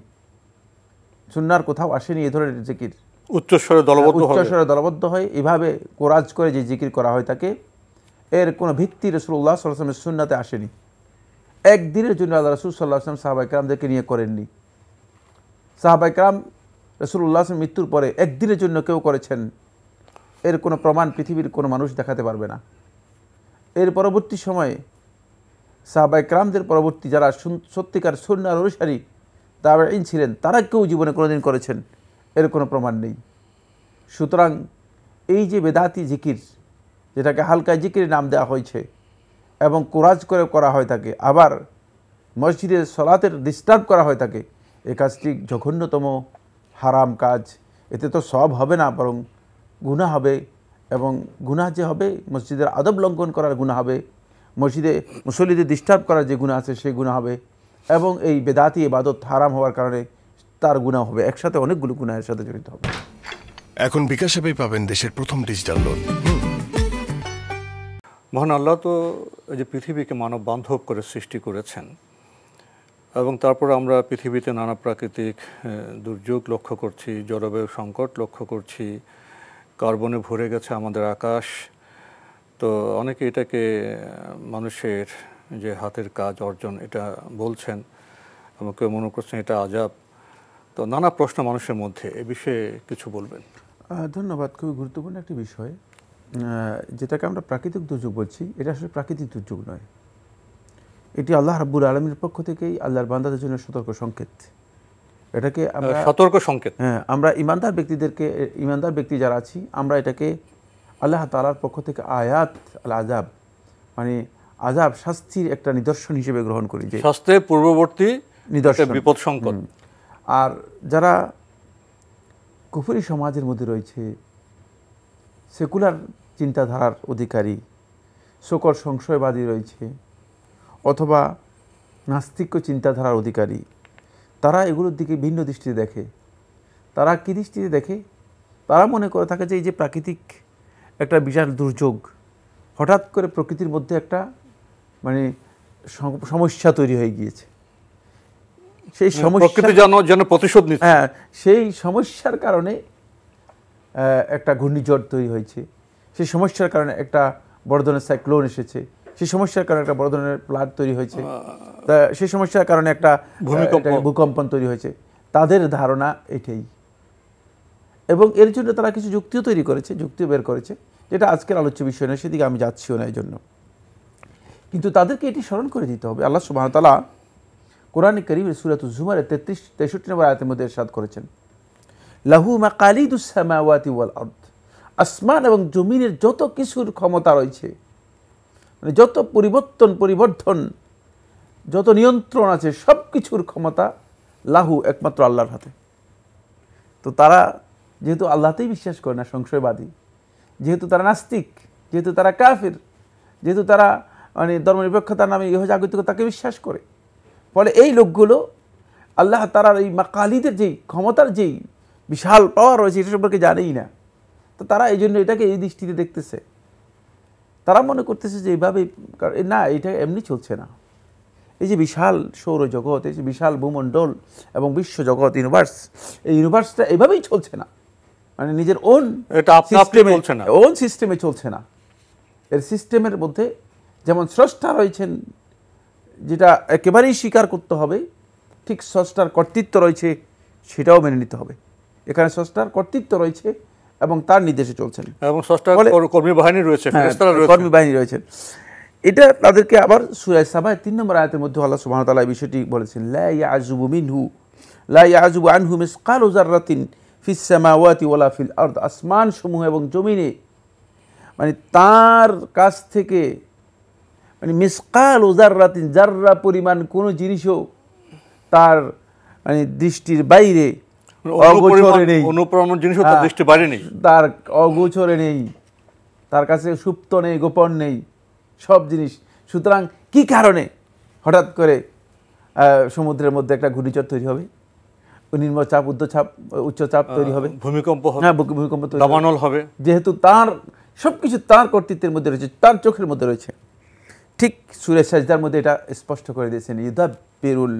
সুন্নার কোথাও আসেনি এ ধরনের জিকির উচ্চস্বরে দলবদ্ধ উচ্চস্বরে দলবদ্ধ হয় এভাবে কোরআজ করে যে জিকির করা হয় তাকে এর কোনো ভিত্তি রসুল্লাহ সাল্লামের সুন্নাতে আসেনি একদিনের জন্য আল্লাহ রসুল সাল্লাহ আসলাম সাহাবাইকরামদেরকে নিয়ে করেননি সাহাবাইকরাম রসুল্লাহ আসলাম মৃত্যুর পরে একদিনের জন্য কেউ করেছেন এর কোনো প্রমাণ পৃথিবীর কোনো মানুষ দেখাতে পারবে না এর পরবর্তী সময়ে সাহাবাইকরামদের পরবর্তী যারা সত্যিকার সৈন্য অনুসারী তার ইন ছিলেন তারা কেউ জীবনে কোনোদিন করেছেন এর কোনো প্রমাণ নেই সুতরাং এই যে বেদাতি জিকির যেটাকে হালকা জিকির নাম দেওয়া হয়েছে এবং কোরাজ করে করা হয় থাকে আবার মসজিদে সলাতের ডিস্টার্ব করা হয় থাকে এ কাজটি জঘন্যতম হারাম কাজ এতে তো সব হবে না বরং গুণা হবে এবং গুণা যে হবে মসজিদের আদব লঙ্ঘন করার গুণা হবে মসজিদে মুসল্লিদের ডিস্টার্ব করার যে গুণা আছে সেই গুণা হবে এবং এই বেদাতি এবাদত হারাম হওয়ার কারণে তার গুণা হবে একসাথে অনেকগুলো এর সাথে জড়িত হবে এখন বিকাশ পাবেন দেশের প্রথম ডিজিটাল লোন মহান আল্লাহ তো যে পৃথিবীকে মানব বান্ধব করে সৃষ্টি করেছেন এবং তারপর আমরা পৃথিবীতে নানা প্রাকৃতিক দুর্যোগ লক্ষ্য করছি জলবায়ু সংকট লক্ষ্য করছি কার্বনে ভরে গেছে আমাদের আকাশ তো অনেকে এটাকে মানুষের যে হাতের কাজ অর্জন এটা বলছেন এবং কেউ মনে করছেন এটা আজাব তো নানা প্রশ্ন মানুষের মধ্যে এ বিষয়ে কিছু বলবেন ধন্যবাদ খুবই গুরুত্বপূর্ণ একটি বিষয় যেটাকে আমরা প্রাকৃতিক দুর্যোগ বলছি এটা আসলে প্রাকৃতিক দুর্যোগ নয় এটি আল্লাহ রাব্বুল আলমীর পক্ষ থেকেই আল্লাহর বান্দাদের জন্য সতর্ক সংকেত এটাকে আমরা সতর্ক সংকেত হ্যাঁ আমরা ইমানদার ব্যক্তিদেরকে ইমানদার ব্যক্তি যারা আছি আমরা এটাকে আল্লাহ তালার পক্ষ থেকে আয়াত আল আজাব মানে আজাব শাস্তির একটা নিদর্শন হিসেবে গ্রহণ করি যে শাস্ত্রের পূর্ববর্তী নিদর্শন বিপদ সংকট আর যারা কুফুরি সমাজের মধ্যে রয়েছে সেকুলার চিন্তাধারার অধিকারী সকল সংশয়বাদী রয়েছে অথবা নাস্তিক্য চিন্তাধারার অধিকারী তারা এগুলোর দিকে ভিন্ন দৃষ্টিতে দেখে তারা কী দৃষ্টিতে দেখে তারা মনে করে থাকে যে এই যে প্রাকৃতিক একটা বিশাল দুর্যোগ হঠাৎ করে প্রকৃতির মধ্যে একটা মানে সমস্যা তৈরি হয়ে গিয়েছে সেই মানে সমস্যা যেন প্রতিশোধ হ্যাঁ সেই সমস্যার কারণে একটা ঘূর্ণিঝড় তৈরি হয়েছে সেই সমস্যার কারণে একটা বড় ধরনের সাইক্লোন এসেছে সেই সমস্যার কারণে একটা বড় ধরনের প্লাট তৈরি হয়েছে তা সেই সমস্যার কারণে একটা ভূকম্পন তৈরি হয়েছে তাদের ধারণা এটাই এবং এর জন্য তারা কিছু যুক্তিও তৈরি করেছে যুক্তিও বের করেছে যেটা আজকের আলোচ্য বিষয় নয় সেদিকে আমি যাচ্ছিও না এই জন্য কিন্তু তাদেরকে এটি স্মরণ করে দিতে হবে আল্লাহ সুবাহতালা কোরআন করিম সুরাত জুমারে তেত্রিশ তেষট্টি নম্বর আয়তের মধ্যে এরশাদ করেছেন লাহু মাকালিদুসামাওয়াতি ওয়াল আর্দ আসমান এবং জমিনের যত কিছুর ক্ষমতা রয়েছে মানে যত পরিবর্তন পরিবর্ধন যত নিয়ন্ত্রণ আছে সব কিছুর ক্ষমতা লাহু একমাত্র আল্লাহর হাতে তো তারা যেহেতু আল্লাহতেই বিশ্বাস করে না সংশয়বাদী যেহেতু তারা নাস্তিক যেহেতু তারা কাফির যেহেতু তারা মানে ধর্মনিরপেক্ষতা নামে ইহ জাগতিকতাকে বিশ্বাস করে ফলে এই লোকগুলো আল্লাহ তারার এই মাকালিদের যেই ক্ষমতার যেই বিশাল পাওয়ার রয়েছে এটা সম্পর্কে জানেই না তো তারা এই জন্য এটাকে এই দৃষ্টিতে দেখতেছে তারা মনে করতেছে যে এইভাবে না এটা এমনি চলছে না এই যে বিশাল সৌরজগৎ এই যে বিশাল ভূমণ্ডল এবং বিশ্বজগৎ ইউনিভার্স এই ইউনিভার্সটা এভাবেই চলছে না মানে নিজের ওন এটা সিস্টেমে চলছে না ওন সিস্টেমে চলছে না এর সিস্টেমের মধ্যে যেমন স্রষ্টা রয়েছেন যেটা একেবারেই স্বীকার করতে হবে ঠিক স্রষ্টার কর্তৃত্ব রয়েছে সেটাও মেনে নিতে হবে এখানে স্রষ্টার কর্তৃত্ব রয়েছে এবং তার নির্দেশে চলছেন এবং কর্মী বাহিনী রয়েছে হ্যাঁ, কর্মী বাহিনী রয়েছেন এটা তাদেরকে আবার সুরাজ সাবায় তিন নম্বর আয়াতের মধ্যে আল্লাহ সুবাহ তালা এই বিষয়টি বলেছেন লাজুবু মিনহু লাজুবু আনহু মিসকাল উজারাতিন ফিসামাওয়াতি ওলা ফিল আর্দ আসমান সমূহ এবং জমিনে মানে তার কাছ থেকে মানে মিসকাল উজারাতিন জাররা পরিমাণ কোনো জিনিসও তার মানে দৃষ্টির বাইরে হ্যাঁ। তার অগোচরে নেই তার কাছে সুপ্ত নেই গোপন নেই সব জিনিস সুতরাং কি কারণে হঠাৎ করে সমুদ্রের মধ্যে একটা ঘূর্ণিচর তৈরি হবে চাপ উচ্চচাপ উচ্চচাপ তৈরি হবে ভূমিকম্প হ্যাঁ ভূমিকম্প তৈরি হবে যেহেতু তার সব কিছু তার কর্তৃত্বের মধ্যে রয়েছে তার চোখের মধ্যে রয়েছে ঠিক সুরেশ সাজদার মধ্যে এটা স্পষ্ট করে দিয়েছেন ইউদা বেরুল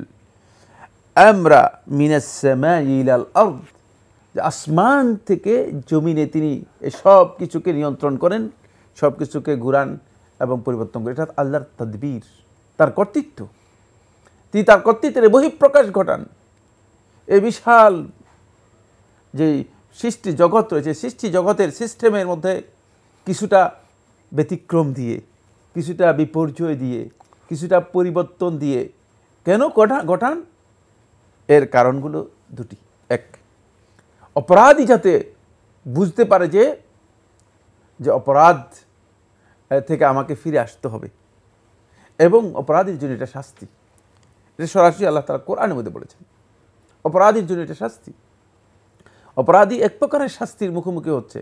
আমরা মিনাসমাইলাল আর্দ আসমান থেকে জমিনে তিনি সব কিছুকে নিয়ন্ত্রণ করেন সব কিছুকে ঘুরান এবং পরিবর্তন করেন এটা আল্লাহর তদবির তার কর্তৃত্ব তিনি তার কর্তৃত্বের বহিঃপ্রকাশ ঘটান এ বিশাল যে সৃষ্টি জগৎ রয়েছে সৃষ্টি জগতের সিস্টেমের মধ্যে কিছুটা ব্যতিক্রম দিয়ে কিছুটা বিপর্যয় দিয়ে কিছুটা পরিবর্তন দিয়ে কেন ঘটান এর কারণগুলো দুটি এক অপরাধী যাতে বুঝতে পারে যে যে অপরাধ থেকে আমাকে ফিরে আসতে হবে এবং অপরাধীর জন্য এটা শাস্তি এটা সরাসরি আল্লাহ তালা কোরআনের মধ্যে বলেছেন অপরাধীর জন্য এটা শাস্তি অপরাধী এক প্রকারের শাস্তির মুখোমুখি হচ্ছে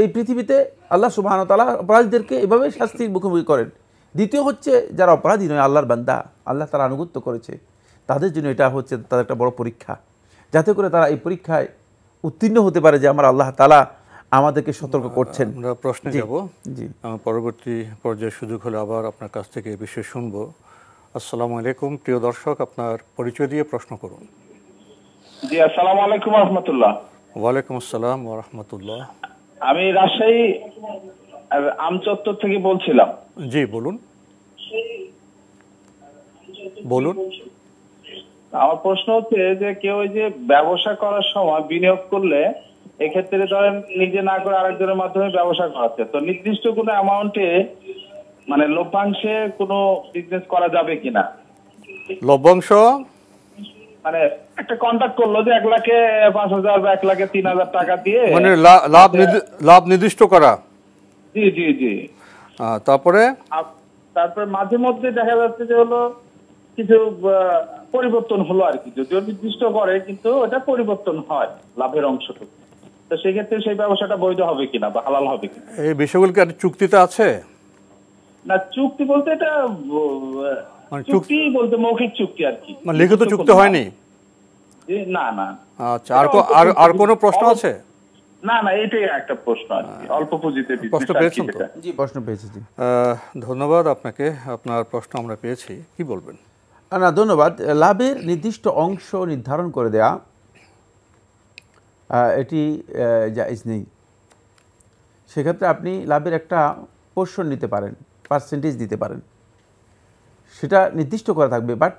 এই পৃথিবীতে আল্লাহ সুবাহতালা অপরাধীদেরকে এভাবে শাস্তির মুখোমুখি করেন দ্বিতীয় হচ্ছে যারা অপরাধী নয় আল্লাহর বান্দা আল্লাহ তারা আনুগত্য করেছে তাদের জন্য এটা হচ্ছে তাদের একটা বড় পরীক্ষা যাতে করে তারা এই পরীক্ষায় উত্তীর্ণ হতে পারে যে আমার আল্লাহ তালা আমাদেরকে সতর্ক করছেন আমরা প্রশ্নে যাব জি আমার পরবর্তী পর্যায়ে সুযোগ হলে আবার আপনার কাছ থেকে এ বিষয়ে শুনব আসসালামু আলাইকুম প্রিয় দর্শক আপনার পরিচয় দিয়ে প্রশ্ন করুন জি আসসালামু আলাইকুম রহমতুল্লাহ ওয়ালাইকুম আসসালাম রহমতুল্লাহ আমি রাজশাহী আমচত্বর থেকে বলছিলাম জি বলুন বলুন আমার প্রশ্ন হচ্ছে যে কেউ যে ব্যবসা করার সময় বিনিয়োগ করলে এক্ষেত্রে ধরেন নিজে না করে আরেকজনের মাধ্যমে ব্যবসা করাচ্ছে তো নির্দিষ্ট কোনো অ্যামাউন্টে মানে লভ্যাংশে কোনো বিজনেস করা যাবে কিনা লভ্যাংশ মানে একটা কন্ট্যাক্ট করলো যে এক লাখে পাঁচ হাজার বা এক লাখে তিন হাজার টাকা দিয়ে মানে লাভ লাভ নির্দিষ্ট করা জি জি জি তারপরে তারপরে মাঝে মধ্যে দেখা যাচ্ছে যে হলো কিছু পরিবর্তন হলো আর কি যদিও নির্দিষ্ট করে কিন্তু ওটা পরিবর্তন হয় লাভের অংশটুকু তো সেক্ষেত্রে সেই ব্যবসাটা বৈধ হবে কিনা বা হালাল হবে কিনা এই বিষয়গুলো কি চুক্তিতে আছে না চুক্তি বলতে এটা মানে চুক্তি বলতে মৌখিক চুক্তি আর কি মানে লিখিত চুক্তি হয়নি আচ্ছা, না না এটাই একটা প্রশ্ন অল্প পুঁজিতে ধন্যবাদ আপনাকে আপনার প্রশ্ন আমরা পেয়েছি কি বলবেন না ধন্যবাদ লাভের নির্দিষ্ট অংশ নির্ধারণ করে দেয়া এটি জায়জ নেই সেক্ষেত্রে আপনি লাভের একটা পোর্শন নিতে পারেন পার্সেন্টেজ দিতে পারেন সেটা নির্দিষ্ট করা থাকবে বাট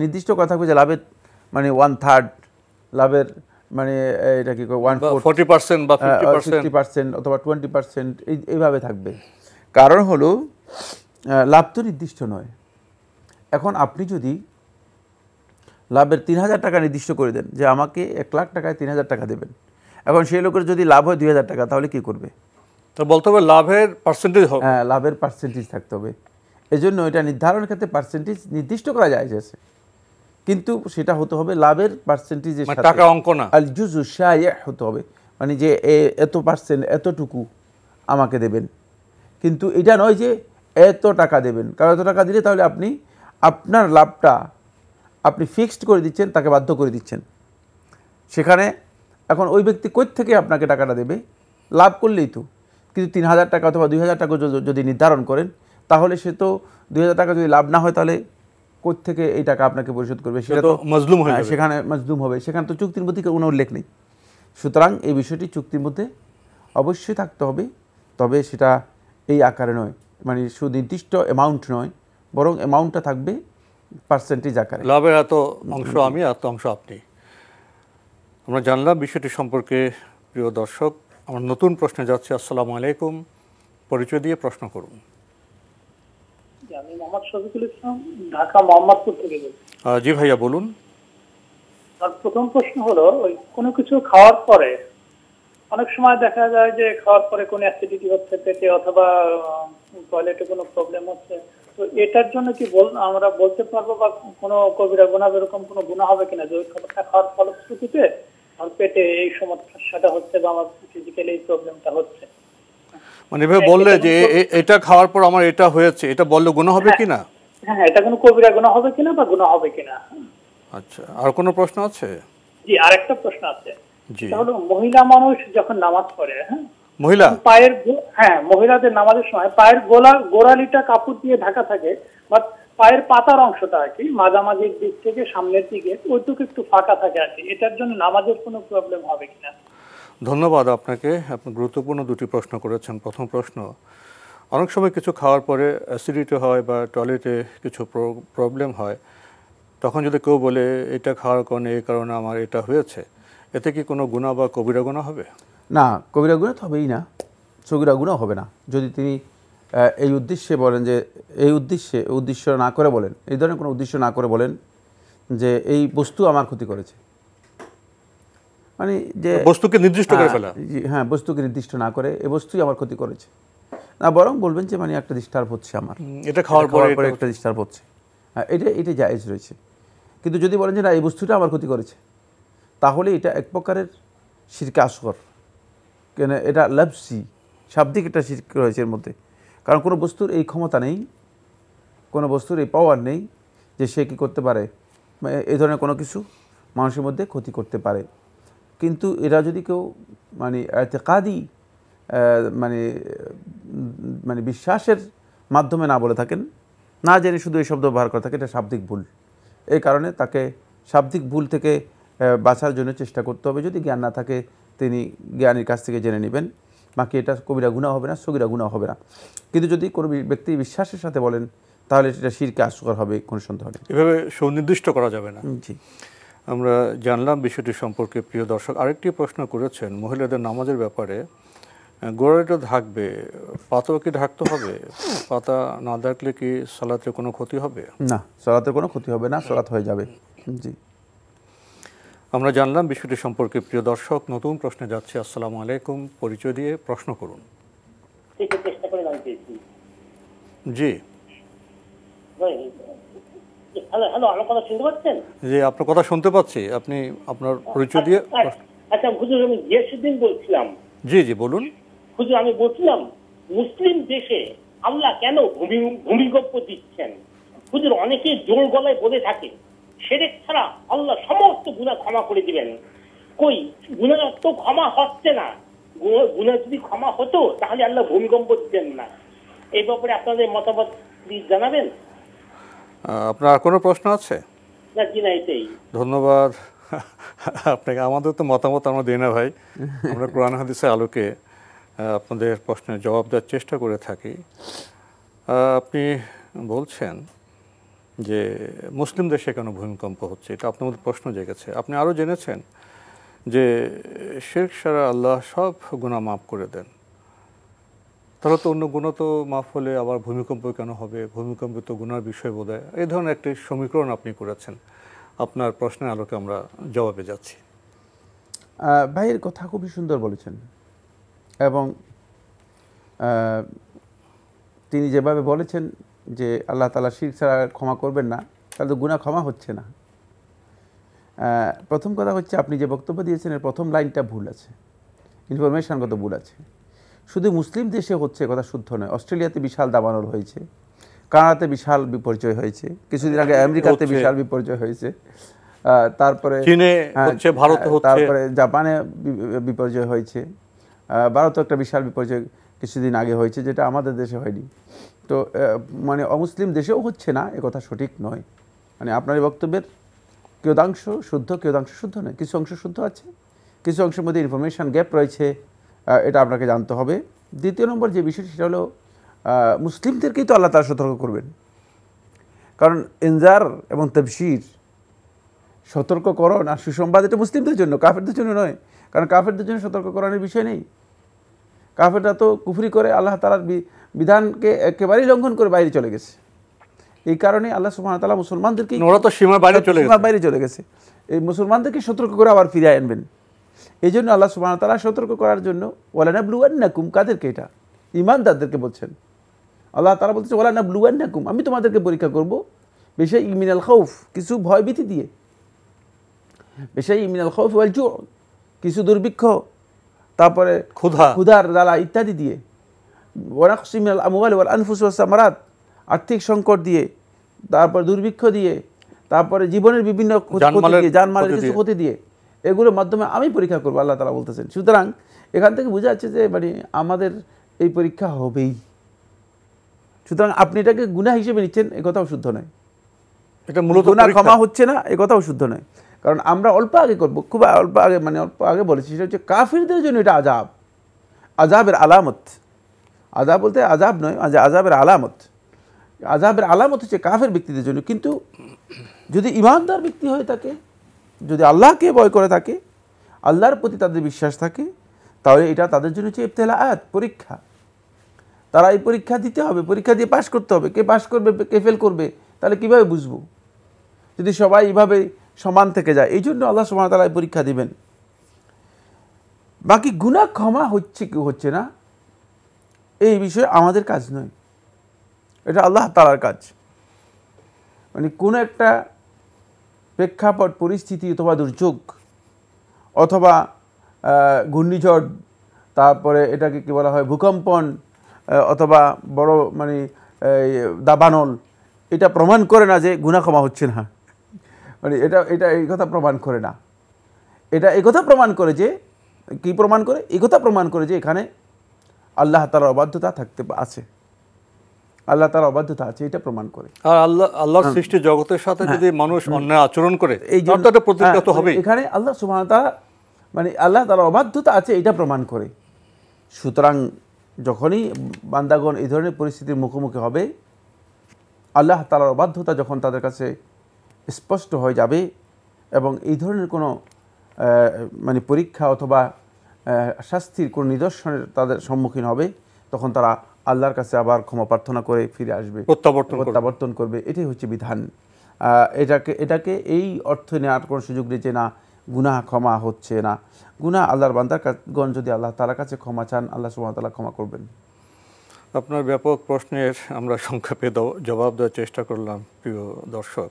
নির্দিষ্ট করা থাকবে যে লাভের মানে ওয়ান থার্ড লাভের মানে এটা কি ওয়ান ফোর্টি পার্সেন্ট বা ফিফটি পার্সেন্ট অথবা টোয়েন্টি পার্সেন্ট এইভাবে থাকবে কারণ হলো লাভ তো নির্দিষ্ট নয় এখন আপনি যদি লাভের তিন হাজার টাকা নির্দিষ্ট করে দেন যে আমাকে এক লাখ টাকায় তিন হাজার টাকা দেবেন এখন সেই লোকের যদি লাভ হয় দুই হাজার টাকা তাহলে কি করবে তো বলতে হবে লাভের পার্সেন্টেজ হবে হ্যাঁ লাভের পার্সেন্টেজ থাকতে হবে এই জন্য এটা নির্ধারণের ক্ষেত্রে পার্সেন্টেজ নির্দিষ্ট করা যায় যাচ্ছে কিন্তু সেটা হতে হবে লাভের পার্সেন্টেজ মানে টাকা অঙ্ক না আর জুজু শায় হতে হবে মানে যে এত পার্সেন্ট এতটুকু আমাকে দেবেন কিন্তু এটা নয় যে এত টাকা দেবেন কারণ এত টাকা দিলে তাহলে আপনি আপনার লাভটা আপনি ফিক্সড করে দিচ্ছেন তাকে বাধ্য করে দিচ্ছেন সেখানে এখন ওই ব্যক্তি কই থেকে আপনাকে টাকাটা দেবে লাভ করলেই তো কিন্তু তিন হাজার টাকা অথবা দুই হাজার টাকা যদি নির্ধারণ করেন তাহলে সে তো দুই হাজার টাকা যদি লাভ না হয় তাহলে কোথ থেকে এই টাকা আপনাকে পরিশোধ করবে সেটা তো মজলুম হয় হ্যাঁ, সেখানে মজলুম হবে সেখানে তো চুক্তির মধ্যে কোনো উল্লেখ নেই সুতরাং এই বিষয়টি চুক্তির মধ্যে অবশ্যই থাকতে হবে তবে সেটা এই আকারে নয় মানে সুনির্দিষ্ট অ্যামাউন্ট নয় বরং অ্যামাউন্টটা থাকবে পার্সেন্টেজ আকারে লাভের এত অংশ আমি এত অংশ আপনি আমরা জানলাম বিষয়টি সম্পর্কে প্রিয় দর্শক আমার নতুন প্রশ্নে যাচ্ছে আসসালামু আলাইকুম পরিচয় দিয়ে প্রশ্ন করুন আমি মোহাম্মদ শফিকুল ইসলাম ঢাকা মোহাম্মদপুর থেকে জি ভাইয়া বলুন প্রথম প্রশ্ন হলো ওই কোনো কিছু খাওয়ার পরে অনেক সময় দেখা যায় যে খাওয়ার পরে কোনো অ্যাসিডিটি হচ্ছে পেটে অথবা টয়লেটে কোনো প্রবলেম হচ্ছে এটার জন্য কি বল আমরা বলতে পারবো বা কোনো কবিরা এরকম কোনো গুণা হবে কিনা যে ওই খাবারটা খাওয়ার ফলশ্রুতিতে আমার পেটে এই সমস্যাটা হচ্ছে বা আমার এই প্রবলেমটা হচ্ছে মানে এভাবে বললে যে এটা খাওয়ার পর আমার এটা হয়েছে এটা বললে গুণ হবে হ্যাঁ। কিনা হ্যাঁ এটা কোনো কবিরা গুণা হবে কিনা বা গুণ হবে কিনা আচ্ছা আর কোনো প্রশ্ন আছে জি আরেকটা প্রশ্ন আছে জি তাহলে মহিলা মানুষ যখন নামাজ পড়ে হ্যাঁ মহিলা পায়ের হ্যাঁ মহিলাদের নামাজের সময় পায়ের গোলা গোড়ালিটা কাপড় দিয়ে ঢাকা থাকে বাট পায়ের পাতার অংশটা আর কি মাঝামাঝির দিক থেকে সামনের দিকে ওইটুকু একটু ফাঁকা থাকে আর কি এটার জন্য নামাজের কোনো প্রবলেম হবে কিনা ধন্যবাদ আপনাকে আপনি গুরুত্বপূর্ণ দুটি প্রশ্ন করেছেন প্রথম প্রশ্ন অনেক সময় কিছু খাওয়ার পরে অ্যাসিডিটি হয় বা টয়লেটে কিছু প্রবলেম হয় তখন যদি কেউ বলে এটা খাওয়ার কারণে এই কারণে আমার এটা হয়েছে এতে কি কোনো গুণা বা কবিরা গুণা হবে না কবিরা গুণা তো হবেই না সগিরা গুণা হবে না যদি তিনি এই উদ্দেশ্যে বলেন যে এই উদ্দেশ্যে উদ্দেশ্য না করে বলেন এই ধরনের কোনো উদ্দেশ্য না করে বলেন যে এই বস্তু আমার ক্ষতি করেছে মানে যে বস্তুকে নির্দিষ্ট করে ফেলা হ্যাঁ বস্তুকে নির্দিষ্ট না করে এই বস্তুই আমার ক্ষতি করেছে না বরং বলবেন যে মানে একটা ডিস্টার্ব হচ্ছে আমার এটা খাওয়ার পরে একটা ডিস্টার্ব হচ্ছে হ্যাঁ, এটা এটা জায়েজ রয়েছে কিন্তু যদি বলেন যে না এই বস্তুটা আমার ক্ষতি করেছে তাহলে এটা এক প্রকারের শিরকাশর কেন এটা লাভসি শাব্দিক এটা শির্ক রয়েছে এর মধ্যে কারণ কোনো বস্তুর এই ক্ষমতা নেই কোনো বস্তুর এই পাওয়ার নেই যে সে কী করতে পারে এই ধরনের কোনো কিছু মানুষের মধ্যে ক্ষতি করতে পারে কিন্তু এরা যদি কেউ মানে এতে কাদি মানে মানে বিশ্বাসের মাধ্যমে না বলে থাকেন না জেনে শুধু এই শব্দ ব্যবহার করে থাকে এটা শাব্দিক ভুল এই কারণে তাকে শাব্দিক ভুল থেকে বাঁচার জন্য চেষ্টা করতে হবে যদি জ্ঞান না থাকে তিনি জ্ঞানীর কাছ থেকে জেনে নেবেন বাকি এটা কবিরা গুণা হবে না সগিরা গুণা হবে না কিন্তু যদি কোনো ব্যক্তি বিশ্বাসের সাথে বলেন তাহলে সেটা শিরকে আশকর হবে কোনো সন্দেহ নেই এভাবে সুনির্দিষ্ট করা যাবে না জি আমরা জানলাম বিষয়টি সম্পর্কে প্রিয় দর্শক আরেকটি প্রশ্ন করেছেন মহিলাদের নামাজের ব্যাপারে গোড়াটা ঢাকবে পাতা কি ঢাকতে হবে পাতা না ঢাকলে কি সালাতে কোনো ক্ষতি হবে না সালাতে কোনো ক্ষতি হবে না সালাত হয়ে যাবে জি আমরা জানলাম বিষয়টি সম্পর্কে প্রিয় দর্শক নতুন প্রশ্নে যাচ্ছে আসসালামু আলাইকুম পরিচয় দিয়ে প্রশ্ন করুন জি জি আপনার কথা শুনতে পাচ্ছি আপনি আপনার পরিচয় দিয়ে আচ্ছা, আচ্ছা, আচ্ছা হুজুর আমি গিয়াসুদ্দিন বলছিলাম জি জি বলুন হুজুর আমি বলছিলাম মুসলিম দেশে আল্লাহ কেন ভূমিকম্প দিচ্ছেন হুজুর অনেকে জোর গলায় বলে থাকে সেরে ছাড়া আল্লাহ সমস্ত গুণা ক্ষমা করে দিবেন কই গুণা তো ক্ষমা হচ্ছে না গুণা যদি ক্ষমা হতো তাহলে আল্লাহ ভূমিকম্প দিতেন না এই ব্যাপারে আপনাদের মতামত জানাবেন আপনার কোনো প্রশ্ন আছে না জি না এটাই ধন্যবাদ আপনাকে আমাদের তো মতামত আমরা দিই না ভাই আমরা কোরআন হাদিসের আলোকে আপনাদের প্রশ্নের জবাব দেওয়ার চেষ্টা করে থাকি আপনি বলছেন যে মুসলিম দেশে কেন ভূমিকম্প হচ্ছে এটা আপনার মধ্যে প্রশ্ন জেগেছে আপনি আরও জেনেছেন যে শেখ সারা আল্লাহ সব গুণা মাফ করে দেন তাহলে তো অন্য গুণা তো মাফ হলে আবার ভূমিকম্প কেন হবে ভূমিকম্প তো গুণার বিষয় বোধ হয় এই ধরনের একটি সমীকরণ আপনি করেছেন আপনার প্রশ্নের আলোকে আমরা জবাবে যাচ্ছি ভাইয়ের কথা খুবই সুন্দর বলেছেন এবং তিনি যেভাবে বলেছেন যে আল্লাহ তালা শির ছাড়া ক্ষমা করবেন না তাহলে তো গুণা ক্ষমা হচ্ছে না প্রথম কথা হচ্ছে আপনি যে বক্তব্য দিয়েছেন এর প্রথম লাইনটা ভুল আছে ইনফরমেশানগত ভুল আছে শুধু মুসলিম দেশে হচ্ছে কথা শুদ্ধ নয় অস্ট্রেলিয়াতে বিশাল দাবানল হয়েছে কানাডাতে বিশাল বিপর্যয় হয়েছে কিছুদিন আগে আমেরিকাতে বিশাল বিপর্যয় হয়েছে তারপরে চীনে হ্যাঁ, হচ্ছে ভারতে তারপরে জাপানে বিপর্যয় হয়েছে ভারত একটা বিশাল বিপর্যয় কিছুদিন আগে হয়েছে যেটা আমাদের দেশে হয়নি তো মানে অমুসলিম দেশেও হচ্ছে না এ কথা সঠিক নয় মানে আপনার এই বক্তব্যের কেউদাংশ শুদ্ধ কেউদাংশ শুদ্ধ নয় কিছু অংশ শুদ্ধ আছে কিছু অংশের মধ্যে ইনফরমেশান গ্যাপ রয়েছে এটা আপনাকে জানতে হবে দ্বিতীয় নম্বর যে বিষয় সেটা হলো মুসলিমদেরকেই তো আল্লাহ তারা সতর্ক করবেন কারণ এনজার এবং সতর্ক সতর্ককরণ আর সুসংবাদ এটা মুসলিমদের জন্য কাফেরদের জন্য নয় কারণ কাফেরদের জন্য সতর্ককরণের বিষয় নেই কাফেররা তো কুফরি করে আল্লাহ তালার বিধানকে একেবারেই লঙ্ঘন করে বাইরে চলে গেছে এই কারণে আল্লাহ সুহান তালা মুসলমানদেরকে সীমার বাইরে চলে বাইরে চলে গেছে এই মুসলমানদেরকে সতর্ক করে আবার ফিরে আনবেন এই জন্য আল্লাহ সুহান তালা সতর্ক করার জন্য ওয়ালানা ব্লুয়ান্নাকুম কাদেরকে এটা ইমানদারদেরকে বলছেন আল্লাহ তারা বলছে ওয়ালানা ব্লুয়ান্নাকুম আমি তোমাদেরকে পরীক্ষা করব বেশাই ইমিনাল খৌফ কিছু ভয়ভীতি দিয়ে বেশাই ইমিনাল খৌফ ওয়াল কিছু দুর্ভিক্ষ তারপরে ক্ষুধা ক্ষুধার জ্বালা ইত্যাদি দিয়ে ওয়ারাকসিমিল মোবাইল ওয়াল আনফুস সামারাত আর্থিক সংকট দিয়ে তারপর দুর্ভিক্ষ দিয়ে তারপরে জীবনের বিভিন্ন যানমালের কিছু ক্ষতি দিয়ে এগুলোর মাধ্যমে আমি পরীক্ষা করবো আল্লাহ তালা বলতেছেন সুতরাং এখান থেকে বোঝা যাচ্ছে যে মানে আমাদের এই পরীক্ষা হবেই সুতরাং আপনি এটাকে গুণা হিসেবে নিচ্ছেন এ কথাও শুদ্ধ নয় এটা মূলত ক্ষমা হচ্ছে না এ কথাও শুদ্ধ নয় কারণ আমরা অল্প আগে করবো খুব অল্প আগে মানে অল্প আগে বলেছি সেটা হচ্ছে কাফিরদের জন্য এটা আজাব আজাবের আলামত আজাব বলতে আজাব নয় আজ আজাবের আলামত আজাবের আলামত হচ্ছে কাফের ব্যক্তিদের জন্য কিন্তু যদি ইমানদার ব্যক্তি হয়ে থাকে যদি আল্লাহকে ভয় করে থাকে আল্লাহর প্রতি তাদের বিশ্বাস থাকে তাহলে এটা তাদের জন্য হচ্ছে ইফতেলা আয়াত পরীক্ষা তারা এই পরীক্ষা দিতে হবে পরীক্ষা দিয়ে পাশ করতে হবে কে পাশ করবে কে ফেল করবে তাহলে কীভাবে বুঝবো যদি সবাই এভাবে সমান থেকে যায় এই জন্য আল্লাহ সুবাহ তালা পরীক্ষা দিবেন বাকি গুণা ক্ষমা হচ্ছে কি হচ্ছে না এই বিষয়ে আমাদের কাজ নয় এটা আল্লাহ তালার কাজ মানে কোনো একটা প্রেক্ষাপট পরিস্থিতি অথবা দুর্যোগ অথবা ঘূর্ণিঝড় তারপরে এটাকে কী বলা হয় ভূকম্পন অথবা বড় মানে দাবানল এটা প্রমাণ করে না যে গুণা ক্ষমা হচ্ছে না মানে এটা এটা এই কথা প্রমাণ করে না এটা এই কথা প্রমাণ করে যে কি প্রমাণ করে এই কথা প্রমাণ করে যে এখানে আল্লাহ তালার অবাধ্যতা থাকতে আছে আল্লাহ তার অবাধ্যতা আছে এটা প্রমাণ করে আর আল্লাহ আল্লাহ হ্যাঁ। সৃষ্টি জগতের সাথে হ্যাঁ। যদি মানুষ হ্যাঁ। অন্যায় আচরণ করে এই প্রতিজ্ঞাত হবে এখানে আল্লাহ সুমানতা মানে আল্লাহ তার অবাধ্যতা আছে এটা প্রমাণ করে সুতরাং যখনই বান্দাগণ এই ধরনের পরিস্থিতির মুখোমুখি হবে আল্লাহ তালার অবাধ্যতা যখন তাদের কাছে স্পষ্ট হয়ে যাবে এবং এই ধরনের কোনো মানে পরীক্ষা অথবা শাস্তির কোনো নিদর্শনের তাদের সম্মুখীন হবে তখন তারা আল্লাহর কাছে আবার ক্ষমা প্রার্থনা করে ফিরে আসবে প্রত্যাবর্তন প্রত্যাবর্তন করবে এটাই হচ্ছে বিধান এটাকে এটাকে এই অর্থ নেওয়ার কোনো সুযোগ নেই যে না গুনা ক্ষমা হচ্ছে না গুনা আল্লাহর বান্দার গণ যদি আল্লাহ তালার কাছে ক্ষমা চান আল্লাহ সুমতালা ক্ষমা করবেন আপনার ব্যাপক প্রশ্নের আমরা সংক্ষেপে জবাব দেওয়ার চেষ্টা করলাম প্রিয় দর্শক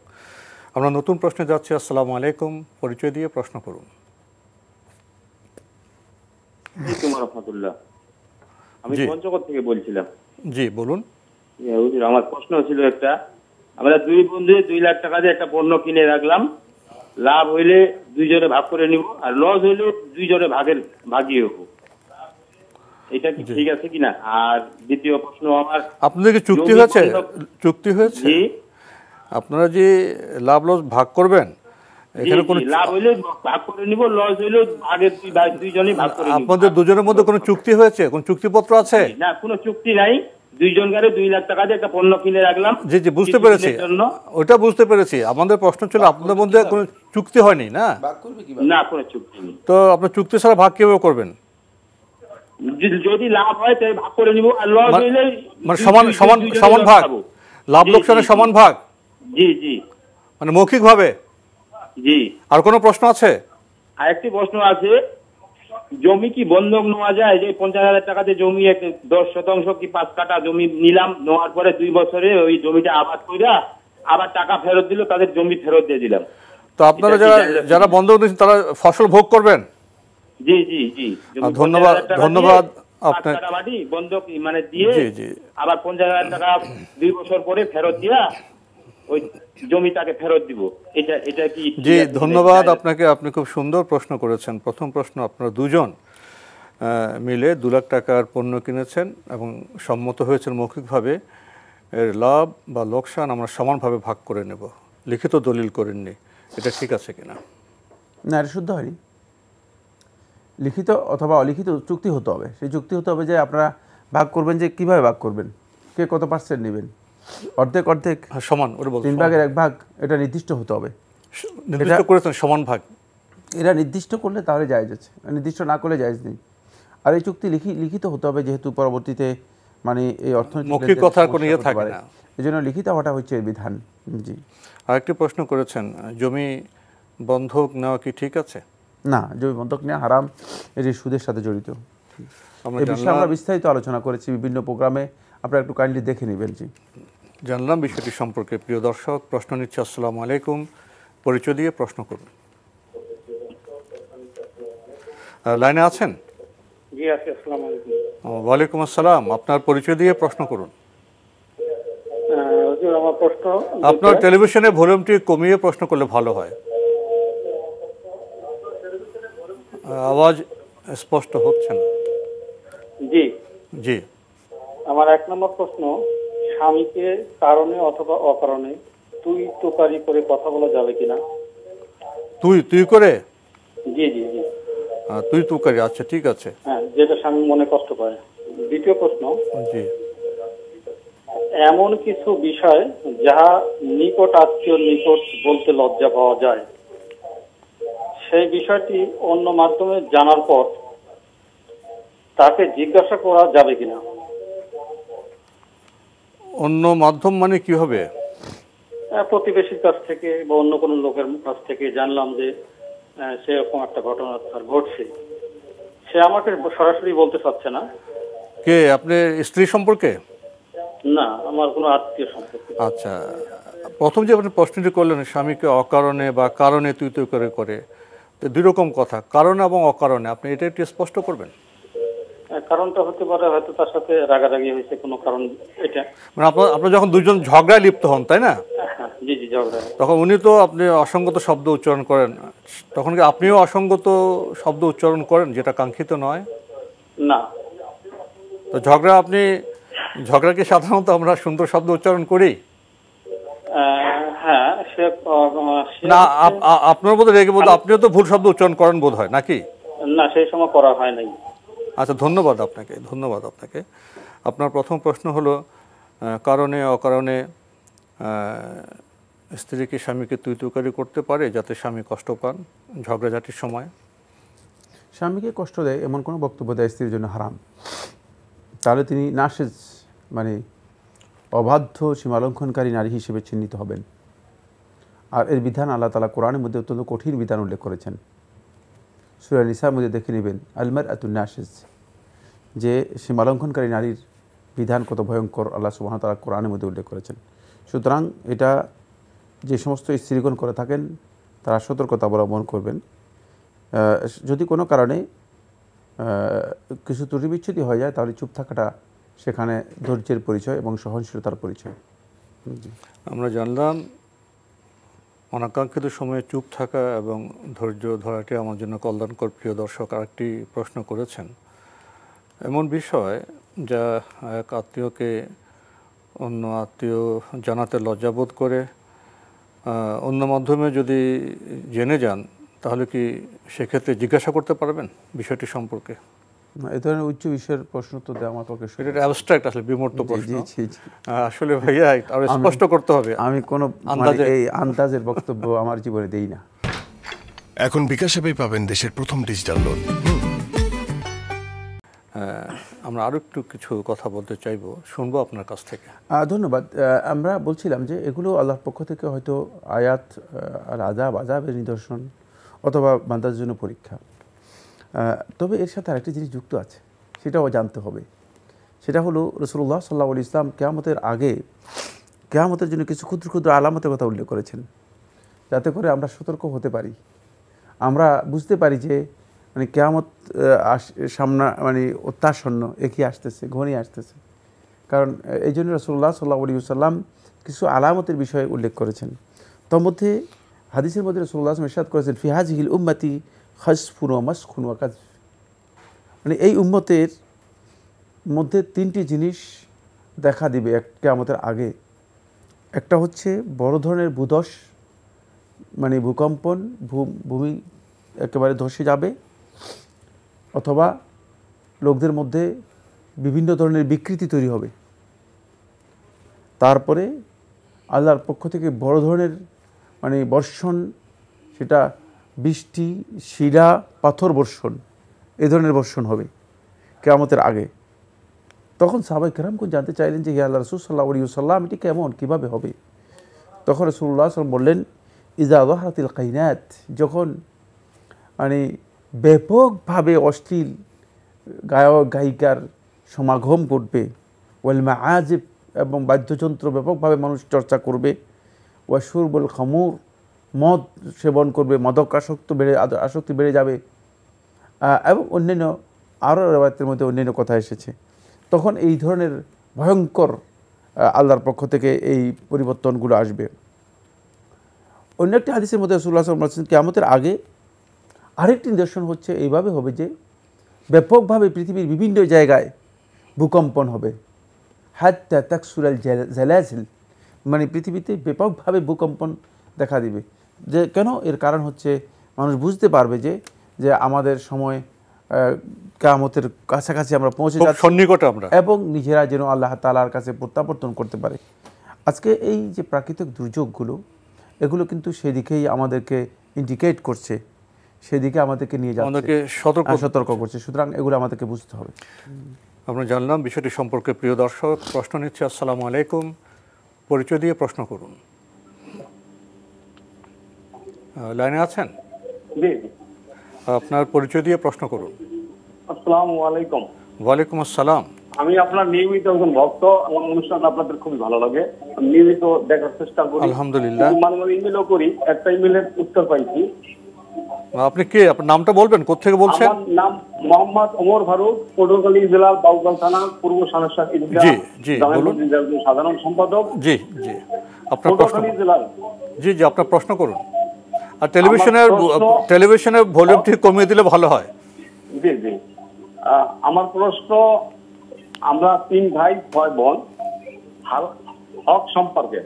আমরা নতুন প্রশ্নে যাচ্ছি আসসালাম আলাইকুম পরিচয় দিয়ে প্রশ্ন করুন আমি পঞ্চগড় থেকে বলছিলাম জি বলুন আমার প্রশ্ন ছিল একটা আমরা দুই বন্ধু দুই লাখ টাকা দিয়ে একটা পণ্য কিনে রাখলাম লাভ হইলে ভাগ করে নিব আর লস হইলে দুইজনে ভাগের ভাগিয়ে এটা কি ঠিক আছে কিনা আর দ্বিতীয় প্রশ্ন আমার আপনাদের চুক্তি হয়েছে চুক্তি হয়েছে আপনারা যে লাভ লস ভাগ করবেন এখানে আপনাদের দুজনের মধ্যে কোনো চুক্তি হয়েছে কোন চুক্তিপত্র আছে না কোনো চুক্তি নাই দুই লাখ একটা পণ্য কিনে রাখলাম বুঝতে পেরেছি বুঝতে পেরেছি আমাদের প্রশ্ন ছিল আপনাদের মধ্যে কোনো চুক্তি হয়নি না তো আপনার চুক্তি ছাড়া ভাগ কিভাবে করবেন যদি লাভ হয় ভাগ করে নিব মানে মানে সমান ভাগ লাভ লোকসানের সমান ভাগ জি জি মানে মৌখিকভাবে জি আর কোনো প্রশ্ন আছে আরেকটি প্রশ্ন আছে জমি কি বন্ধক নেওয়া যায় যে পঞ্চাশ হাজার টাকাতে জমি দশ শতাংশ কি পাঁচ কাটা জমি নিলাম নেওয়ার পরে দুই বছরে ওই জমিটা আবাদ কইরা আবার টাকা ফেরত দিল তাদের জমি ফেরত দিয়ে দিলাম তো আপনারা যারা যারা বন্ধক দিয়েছেন তারা ফসল ভোগ করবেন জি জি জি ধন্যবাদ ধন্যবাদ আপনার বন্ধক মানে দিয়ে আবার পঞ্চাশ হাজার টাকা দুই বছর পরে ফেরত দিয়া জি ধন্যবাদ আপনাকে আপনি খুব সুন্দর প্রশ্ন করেছেন প্রথম প্রশ্ন আপনারা দুজন মিলে দু লাখ টাকার পণ্য কিনেছেন এবং সম্মত হয়েছেন মৌখিকভাবে এর লাভ বা লোকসান আমরা সমানভাবে ভাগ করে নেব লিখিত দলিল করেননি এটা ঠিক আছে কিনা না এটা শুদ্ধ হয়নি লিখিত অথবা অলিখিত চুক্তি হতে হবে সেই চুক্তি হতে হবে যে আপনারা ভাগ করবেন যে কিভাবে ভাগ করবেন কে কত পার্সেন্ট নেবেন অর্ধেক অর্ধেক হ্যাঁ, সমান ওটা বলতে তিন ভাগের এক ভাগ এটা নির্দিষ্ট হতে হবে নির্দিষ্ট করেছেন সমান ভাগ এরা নির্দিষ্ট করলে তাহলে যায় যাচ্ছে নির্দিষ্ট না করলে যায় নেই আর এই চুক্তি লিখি লিখিত হতে হবে যেহেতু পরবর্তীতে মানে এই অর্থনৈতিক কথা কোনো ইয়ে থাকে না এই জন্য লিখিত হওয়াটা হচ্ছে এর বিধান জি আরেকটি প্রশ্ন করেছেন জমি বন্ধক নেওয়া কি ঠিক আছে না জমি বন্ধক নেওয়া হারাম এটি সুদের সাথে জড়িত আমরা বিস্তারিত আলোচনা করেছি বিভিন্ন প্রোগ্রামে আপনারা একটু কাইন্ডলি দেখে নেবেন জি জানলাম বিষয়টি সম্পর্কে প্রিয় দর্শক প্রশ্ন নিচ্ছে আসসালাম আলাইকুম পরিচয় দিয়ে প্রশ্ন করুন লাইনে আছেন ওয়ালাইকুম আসসালাম আপনার পরিচয় দিয়ে প্রশ্ন করুন আপনার টেলিভিশনে ভলিউমটি কমিয়ে প্রশ্ন করলে ভালো হয় আওয়াজ স্পষ্ট হচ্ছে না জি জি আমার এক নম্বর প্রশ্ন স্বামীকে কারণে অথবা অকারণে তুই তোকারি করে কথা বলা যাবে কিনা তুই তুই করে জি জি জি তুই তুকারি আচ্ছা ঠিক আছে হ্যাঁ যেটা স্বামী মনে কষ্ট করে দ্বিতীয় প্রশ্ন জি এমন কিছু বিষয় যাহা নিকট আত্মীয় নিকট বলতে লজ্জা পাওয়া যায় সেই বিষয়টি অন্য মাধ্যমে জানার পর তাকে জিজ্ঞাসা করা যাবে কিনা অন্য মাধ্যম মানে কি হবে প্রতিবেশীর কাছ থেকে বা অন্য কোনো লোকের কাছ থেকে জানলাম যে সেরকম একটা ঘটনা তার ঘটছে সে আমাকে সরাসরি বলতে চাচ্ছে না কে আপনি স্ত্রী সম্পর্কে না আমার কোনো আত্মীয় সম্পর্কে আচ্ছা প্রথম যে আপনি প্রশ্নটি করলেন স্বামীকে অকারণে বা কারণে তুই তুই করে করে দুই রকম কথা কারণে এবং অকারণে আপনি এটা একটু স্পষ্ট করবেন কারণটা হতে পারে হয়তো তার সাথে রাগারাগি হয়েছে কোনো কারণ এটা মানে আপনার আপনার যখন দুজন ঝগড়ায় লিপ্ত হন তাই না হ্যাঁ, জি জি ঝগড়া তখন উনি তো আপনি অসঙ্গত শব্দ উচ্চারণ করেন তখন কি আপনিও অসঙ্গত শব্দ উচ্চারণ করেন যেটা কাঙ্ক্ষিত নয় না তো ঝগড়া আপনি ঝগড়াকে সাধারণত আমরা সুন্দর শব্দ উচ্চারণ করি হ্যাঁ না আপনার বোধ রেগে বোধ আপনিও তো ভুল শব্দ উচ্চারণ করেন বোধ হয় নাকি না সেই সময় করা হয় নাই আচ্ছা ধন্যবাদ আপনাকে ধন্যবাদ আপনাকে আপনার প্রথম প্রশ্ন হলো কারণে অকারণে স্ত্রীকে স্বামীকে তুই তুকারি করতে পারে যাতে স্বামী কষ্ট পান ঝগড়াঝাটির সময় স্বামীকে কষ্ট দেয় এমন কোনো বক্তব্য দেয় স্ত্রীর জন্য হারাম তাহলে তিনি নাসেজ মানে অবাধ্য সীমালঙ্ঘনকারী নারী হিসেবে চিহ্নিত হবেন আর এর বিধান আল্লাহ তালা কোরআনের মধ্যে অত্যন্ত কঠিন বিধান উল্লেখ করেছেন সুরা নিসার মধ্যে দেখে নেবেন আলমার আতুল নাসিজ যে সীমালঙ্ঘনকারী নারীর বিধান কত ভয়ঙ্কর আল্লাহ সুবাহ তালা কোরআনের মধ্যে উল্লেখ করেছেন সুতরাং এটা যে সমস্ত স্ত্রীগণ করে থাকেন তারা সতর্কতা অবলম্বন করবেন যদি কোনো কারণে কিছু ত্রুটি বিচ্ছুতি হয়ে যায় তাহলে চুপ থাকাটা সেখানে ধৈর্যের পরিচয় এবং সহনশীলতার পরিচয় আমরা জানলাম অনাকাঙ্ক্ষিত সময়ে চুপ থাকা এবং ধৈর্য ধরাটি আমার জন্য কল্যাণকর প্রিয় দর্শক আরেকটি প্রশ্ন করেছেন এমন বিষয় যা এক আত্মীয়কে অন্য আত্মীয় জানাতে লজ্জাবোধ করে অন্য মাধ্যমে যদি জেনে যান তাহলে কি সেক্ষেত্রে জিজ্ঞাসা করতে পারবেন বিষয়টি সম্পর্কে এই ধরনের উচ্চ বিষয়ের প্রশ্ন তো দেয় আমার পক্ষে এটা অ্যাবস্ট্রাক্ট আসলে বিমূর্ত প্রশ্ন আসলে ভাইয়া আরো স্পষ্ট করতে হবে আমি মানে আন্দাজে এই আন্দাজের বক্তব্য আমার জীবনে দেই না এখন বিকাশ পাবেন দেশের প্রথম ডিজিটাল লোন আমরা আরও একটু কিছু কথা বলতে চাইব শুনবো আপনার কাছ থেকে ধন্যবাদ আমরা বলছিলাম যে এগুলো আল্লাহর পক্ষ থেকে হয়তো আয়াত আর আজাব আজাবের নিদর্শন অথবা বান্দার জন্য পরীক্ষা তবে এর সাথে আরেকটি জিনিস যুক্ত আছে সেটাও জানতে হবে সেটা হলো রসুল্লাহ সাল্লাহ ইসলাম কেয়ামতের আগে কেয়ামতের জন্য কিছু ক্ষুদ্র ক্ষুদ্র আলামতের কথা উল্লেখ করেছেন যাতে করে আমরা সতর্ক হতে পারি আমরা বুঝতে পারি যে মানে কেয়ামত সামনা মানে অত্যাসন্ন এগিয়ে আসতেছে ঘনিয়ে আসতেছে কারণ এই জন্য রসুল্লাহ সাল্লাহ আলী সাল্লাম কিছু আলামতের বিষয়ে উল্লেখ করেছেন তোর মধ্যে হাদিসের মধ্যে রসুল্লাহ ইসাদ করেছেন ফিহাজ হিল উম্মাতি হজ ও মাসখুন কাজ মানে এই উম্মতের মধ্যে তিনটি জিনিস দেখা দিবে একটা আমাদের আগে একটা হচ্ছে বড় ধরনের ভূদস মানে ভূকম্পন ভূমি একেবারে ধসে যাবে অথবা লোকদের মধ্যে বিভিন্ন ধরনের বিকৃতি তৈরি হবে তারপরে আল্লাহর পক্ষ থেকে বড় ধরনের মানে বর্ষণ সেটা বৃষ্টি শিরা পাথর বর্ষণ এ ধরনের বর্ষণ হবে কেয়ামতের আগে তখন সাহাবাই কোন জানতে চাইলেন যে ইয়া আল্লাহ রসুল সাল্লাহ সাল্লাম এটি কেমন কীভাবে হবে তখন রসুল্লাহ সাল্লাম বললেন ইজা কাইনাত যখন মানে ব্যাপকভাবে অশ্লীল গায়ক গায়িকার সমাগম ঘটবে ওয়েলমা আজ এবং বাদ্যযন্ত্র ব্যাপকভাবে মানুষ চর্চা করবে ওয়াসুরবুল খামুর মদ সেবন করবে আসক্ত বেড়ে আসক্তি বেড়ে যাবে এবং অন্যান্য আরও রেবায়তের মধ্যে অন্যান্য কথা এসেছে তখন এই ধরনের ভয়ঙ্কর আল্লাহর পক্ষ থেকে এই পরিবর্তনগুলো আসবে অন্য একটি হাদিসের মধ্যে রসুল্লাহ বলছেন কেয়ামতের আগে আরেকটি নিদর্শন হচ্ছে এইভাবে হবে যে ব্যাপকভাবে পৃথিবীর বিভিন্ন জায়গায় ভূকম্পন হবে হাত্তা তাকসুরাল জালাজিল মানে পৃথিবীতে ব্যাপকভাবে ভূকম্পন দেখা দিবে যে কেন এর কারণ হচ্ছে মানুষ বুঝতে পারবে যে যে আমাদের সময় কামতের কাছাকাছি আমরা পৌঁছে যাচ্ছি আমরা এবং নিজেরা যেন আল্লাহ তালার কাছে প্রত্যাবর্তন করতে পারে আজকে এই যে প্রাকৃতিক দুর্যোগগুলো এগুলো কিন্তু সেদিকেই আমাদেরকে ইন্ডিকেট করছে সেদিকে আমাদেরকে নিয়ে যাচ্ছে আমাদেরকে সতর্ক হ্যাঁ, সতর্ক করছে সুতরাং এগুলো আমাদেরকে বুঝতে হবে আমরা জানলাম বিষয়টি সম্পর্কে প্রিয় দর্শক প্রশ্ন নিচ্ছে আসসালামু আলাইকুম পরিচয় দিয়ে প্রশ্ন করুন লাইনে আছেন জি আপনার পরিচয় দিয়ে প্রশ্ন করুন আসসালামু আলাইকুম ওয়ালাইকুম আসসালাম আমি আপনার নিয়মিত একজন ভক্ত আমার অনুষ্ঠান আপনাদের খুবই ভালো লাগে নিয়মিত দেখার চেষ্টা করি আলহামদুলিল্লাহ মানে আমি ইমেলও করি একটা ইমেলের উত্তর পাইছি আপনি কে আপনার নামটা বলবেন কোথা থেকে বলছেন আমার নাম মোহাম্মদ ওমর ফারুক পটুয়াখালী জেলার বাউগাল থানা পূর্ব সানাসা জি জি বলুন সাধারণ সম্পাদক জি জি আপনার প্রশ্ন জি জি আপনার প্রশ্ন করুন আর টেলিভিশনের টেলিভিশনের ভলিউমটি কমিয়ে দিলে ভালো হয় জি জি আমার প্রশ্ন আমরা তিন ভাই ছয় বোন হক সম্পর্কে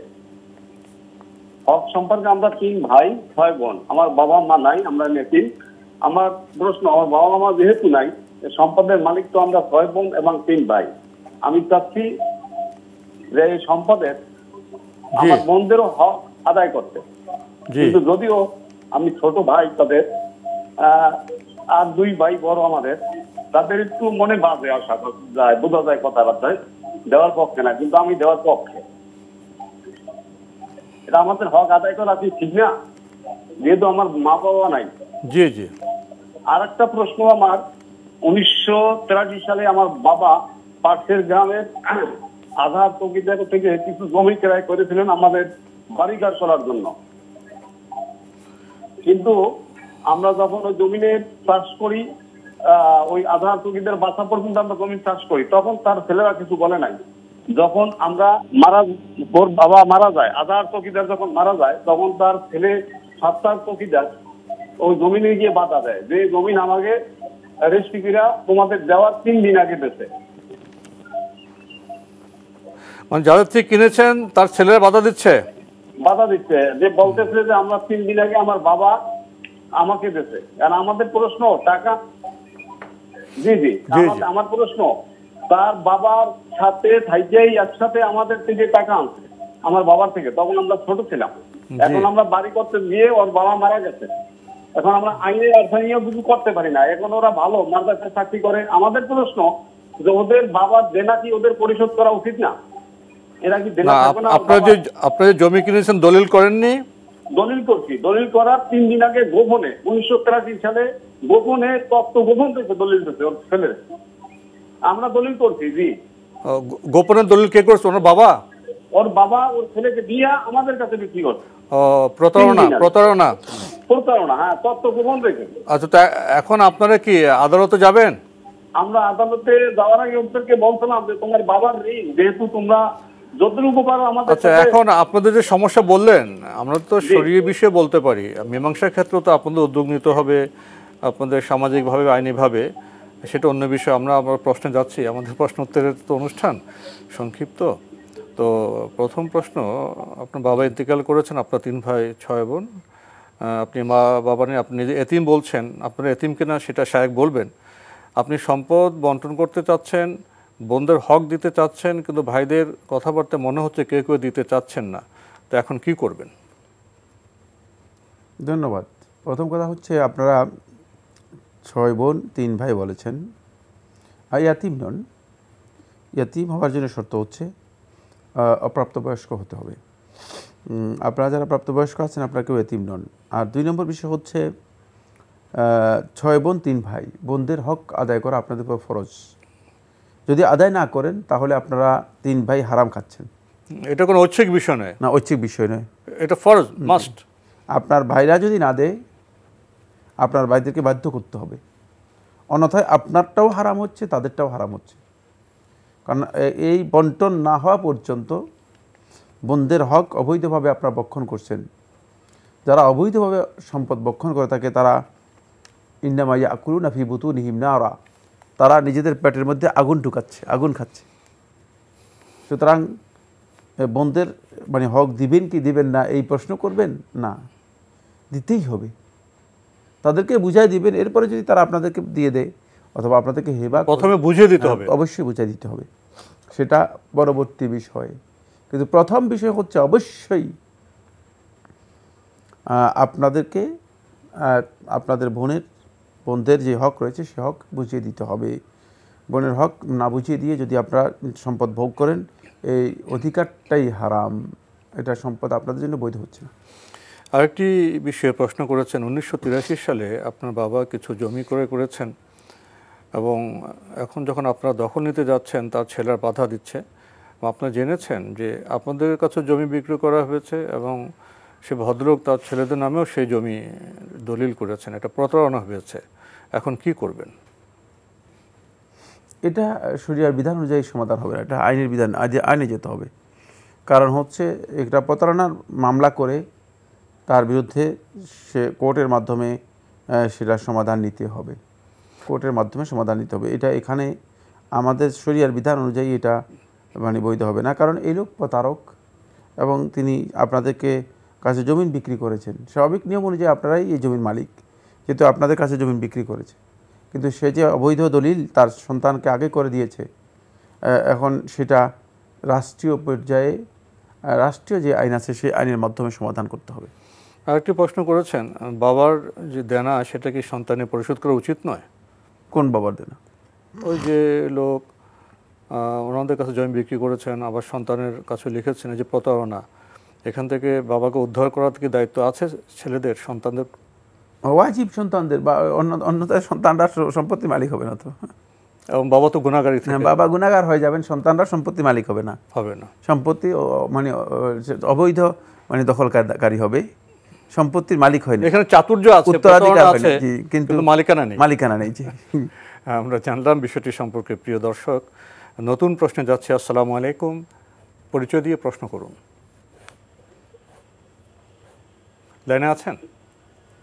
হক সম্পর্কে আমরা তিন ভাই ছয় বোন আমার বাবা মা নাই আমরা নেতিন আমার প্রশ্ন আমার বাবা মা যেহেতু নাই সম্পদের মালিক তো আমরা ছয় বোন এবং তিন ভাই আমি চাচ্ছি যে এই সম্পদের আমার বোনদেরও হক আদায় করতে কিন্তু যদিও আমি ছোট ভাই তাদের আর দুই ভাই বড় আমাদের তাদের একটু মনে বাজে আসা যায় বোঝা যায় কথাবার্তায় দেওয়ার পক্ষে না কিন্তু আমি দেওয়ার পক্ষে এটা আমাদের হক আদায় করা কি ঠিক না যেহেতু আমার মা বাবা নাই জি জি আর একটা প্রশ্ন আমার উনিশশো সালে আমার বাবা পার্থের গ্রামের আধার তকিদার থেকে কিছু জমি ক্রয় করেছিলেন আমাদের বাড়ি করার জন্য কিন্তু আমরা যখন ওই জমিনে চাষ করি ওই আধার টুকিদের বাসা পর্যন্ত আমরা জমি চাষ করি তখন তার ছেলেরা কিছু বলে নাই যখন আমরা মারা ওর বাবা মারা যায় আধার চকিদার যখন মারা যায় তখন তার ছেলে সাতটার চকিদার ওই জমিনে গিয়ে বাধা দেয় যে জমিন আমাকে রেস্টিপিরা তোমাদের দেওয়ার তিন দিন আগে পেতে মানে যাদের থেকে কিনেছেন তার ছেলেরা বাধা দিচ্ছে বাধা দিচ্ছে যে বলতেছে যে আমরা তিন দিন আগে আমার বাবা আমাকে দিয়েছে কারণ আমাদের প্রশ্ন টাকা জি জি আমার প্রশ্ন তার বাবার সাথে থাইজাই একসাথে আমাদের থেকে টাকা আনছে আমার বাবার থেকে তখন আমরা ছোট ছিলাম এখন আমরা বাড়ি করতে গিয়ে ওর বাবা মারা গেছে এখন আমরা আইনে অর্থনীয় কিছু করতে পারি না এখন ওরা ভালো মাদ্রাসায় চাকরি করে আমাদের প্রশ্ন যে ওদের বাবার দেনা কি ওদের পরিশোধ করা উচিত না গোপনে দলিল কে করছে ওনার বাবা ওর বাবা ওর ছেলেকে দিয়া আমাদের কাছে বিক্রি করছে প্রতারণা প্রতারণা প্রতারণা হ্যাঁ তত্ত্ব গোপন রেখে আচ্ছা তা এখন আপনারা কি আদালতে যাবেন আমরা আদালতে যাওয়ার আগে ওদেরকে বলছিলাম যে তোমার বাবার ঋণ যেহেতু তোমরা আচ্ছা এখন আপনাদের যে সমস্যা বললেন আমরা তো শরীরের বিষয়ে বলতে পারি মীমাংসার ক্ষেত্রে তো আপনাদের উদ্যোগ নিতে হবে আপনাদের সামাজিকভাবে আইনিভাবে সেটা অন্য বিষয় আমরা আমার প্রশ্নে যাচ্ছি আমাদের প্রশ্ন উত্তরের তো অনুষ্ঠান সংক্ষিপ্ত তো প্রথম প্রশ্ন আপনার বাবা ইন্তেকাল করেছেন আপনার তিন ভাই ছয় বোন আপনি মা বাবা নিয়ে আপনি নিজে এতিম বলছেন আপনার এতিম কিনা সেটা সাহেব বলবেন আপনি সম্পদ বন্টন করতে চাচ্ছেন বোনদের হক দিতে চাচ্ছেন কিন্তু ভাইদের কথাবার্তা মনে হচ্ছে কেউ কেউ দিতে চাচ্ছেন না তো এখন কি করবেন ধন্যবাদ প্রথম কথা হচ্ছে আপনারা ছয় বোন তিন ভাই বলেছেন আর ইয়াতিম নন ইয়াতিম হওয়ার জন্য শর্ত হচ্ছে অপ্রাপ্তবয়স্ক হতে হবে আপনারা যারা প্রাপ্তবয়স্ক আছেন আপনারা কেউ এতিম নন আর দুই নম্বর বিষয় হচ্ছে ছয় বোন তিন ভাই বোনদের হক আদায় করা আপনাদের উপর ফরজ যদি আদায় না করেন তাহলে আপনারা তিন ভাই হারাম খাচ্ছেন এটা কোনো ঐচ্ছিক বিষয় নয় না ঐচ্ছিক বিষয় নয় এটা ফরজ মাস্ট আপনার ভাইরা যদি না দেয় আপনার ভাইদেরকে বাধ্য করতে হবে অন্যথায় আপনারটাও হারাম হচ্ছে তাদেরটাও হারাম হচ্ছে কারণ এই বন্টন না হওয়া পর্যন্ত বন্ধের হক অবৈধভাবে আপনারা বক্ষণ করছেন যারা অবৈধভাবে সম্পদ বক্ষণ করে থাকে তারা ইন্নামাইয়া আকুলু নাফি বুতু নিহিম ওরা তারা নিজেদের পেটের মধ্যে আগুন ঢুকাচ্ছে আগুন খাচ্ছে সুতরাং বন্ধের মানে হক দিবেন কি দিবেন না এই প্রশ্ন করবেন না দিতেই হবে তাদেরকে বুঝাই দিবেন এরপরে যদি তারা আপনাদেরকে দিয়ে দেয় অথবা আপনাদেরকে হেবা প্রথমে বুঝিয়ে দিতে হ্যাঁ, হবে অবশ্যই বুঝিয়ে দিতে হবে সেটা পরবর্তী বিষয় কিন্তু প্রথম বিষয় হচ্ছে অবশ্যই আপনাদেরকে আপনাদের বোনের বোনদের যে হক রয়েছে সে হক বুঝিয়ে দিতে হবে বোনের হক না বুঝিয়ে দিয়ে যদি আপনারা সম্পদ ভোগ করেন এই অধিকারটাই হারাম এটা সম্পদ আপনাদের জন্য বৈধ হচ্ছে না আরেকটি বিষয়ে প্রশ্ন করেছেন উনিশশো সালে আপনার বাবা কিছু জমি ক্রয় করেছেন এবং এখন যখন আপনারা দখল নিতে যাচ্ছেন তার ছেলের বাধা দিচ্ছে আপনারা জেনেছেন যে আপনাদের কাছে জমি বিক্রি করা হয়েছে এবং সে ভদ্রলোক তার ছেলেদের নামেও সেই জমি দলিল করেছেন এটা প্রতারণা হয়েছে এখন কি করবেন এটা শরিয়ার বিধান অনুযায়ী সমাধান হবে না এটা আইনের বিধান আইনে যেতে হবে কারণ হচ্ছে একটা প্রতারণার মামলা করে তার বিরুদ্ধে সে কোর্টের মাধ্যমে সেটা সমাধান নিতে হবে কোর্টের মাধ্যমে সমাধান নিতে হবে এটা এখানে আমাদের শরিয়ার বিধান অনুযায়ী এটা মানে বৈধ হবে না কারণ এই লোক প্রতারক এবং তিনি আপনাদেরকে কাছে জমিন বিক্রি করেছেন স্বাভাবিক নিয়ম অনুযায়ী আপনারাই এই জমির মালিক যেহেতু আপনাদের কাছে জমি বিক্রি করেছে কিন্তু সে যে অবৈধ দলিল তার সন্তানকে আগে করে দিয়েছে এখন সেটা রাষ্ট্রীয় পর্যায়ে রাষ্ট্রীয় যে আইন আছে সেই আইনের মাধ্যমে সমাধান করতে হবে আরেকটি প্রশ্ন করেছেন বাবার যে দেনা সেটা কি সন্তানে পরিশোধ করা উচিত নয় কোন বাবার দেনা ওই যে লোক ওনাদের কাছে জমি বিক্রি করেছেন আবার সন্তানের কাছে লিখেছেন যে প্রতারণা এখান থেকে বাবাকে উদ্ধার করার কি দায়িত্ব আছে ছেলেদের সন্তানদের ওয়াজিব সন্তানদের বা অন্য অন্য সন্তানরা সম্পত্তি মালিক হবে না তো এবং বাবা তো গুণাগার হ্যাঁ বাবা গুণাগার হয়ে যাবেন সন্তানরা সম্পত্তি মালিক হবে না হবে না সম্পত্তি মানে অবৈধ মানে দখলকারী হবে সম্পত্তির মালিক হয়নি এখানে চাতুর্য আছে উত্তরাধিকার আছে কিন্তু মালিকানা নেই মালিকানা নেই হ্যাঁ, আমরা জানলাম বিষয়টি সম্পর্কে প্রিয় দর্শক নতুন প্রশ্নে যাচ্ছে আসসালামু আলাইকুম পরিচয় দিয়ে প্রশ্ন করুন লাইনে আছেন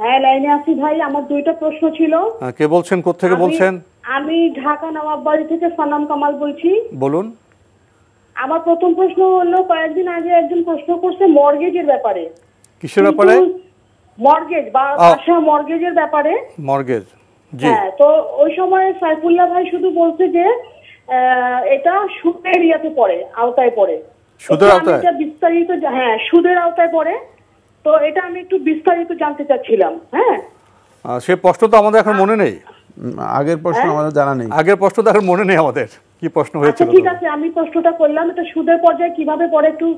হ্যাঁ লাইনে আছি ভাই আমার দুইটা প্রশ্ন ছিল কে বলছেন কোথা থেকে বলছেন আমি ঢাকা নবাব বাড়ি থেকে সানাম কামাল বলছি বলুন আমার প্রথম প্রশ্ন হলো কয়েকদিন আগে একজন প্রশ্ন করছে মর্গেজের ব্যাপারে কিসের ব্যাপারে মর্গেজ বা আশা মর্গেজের ব্যাপারে মর্গেজ হ্যাঁ তো ওই সময় সাইফুল্লাহ ভাই শুধু বলছে যে এটা সুদের ইয়াতে পড়ে আওতায় পড়ে সুদের আওতায় বিস্তারিত হ্যাঁ সুদের আওতায় পড়ে তো এটা আমি একটু বিস্তারিত জানতে চাচ্ছিলাম হ্যাঁ সে প্রশ্ন তো আমাদের এখন মনে নেই আগের প্রশ্ন হ্যাঁ? আমাদের জানা নেই আগের প্রশ্ন তো এখন মনে নেই আমাদের কি প্রশ্ন হয়েছিল আচ্ছা, ঠিক আছে আমি প্রশ্নটা করলাম এটা সুদের পর্যায়ে কিভাবে পড়ে একটু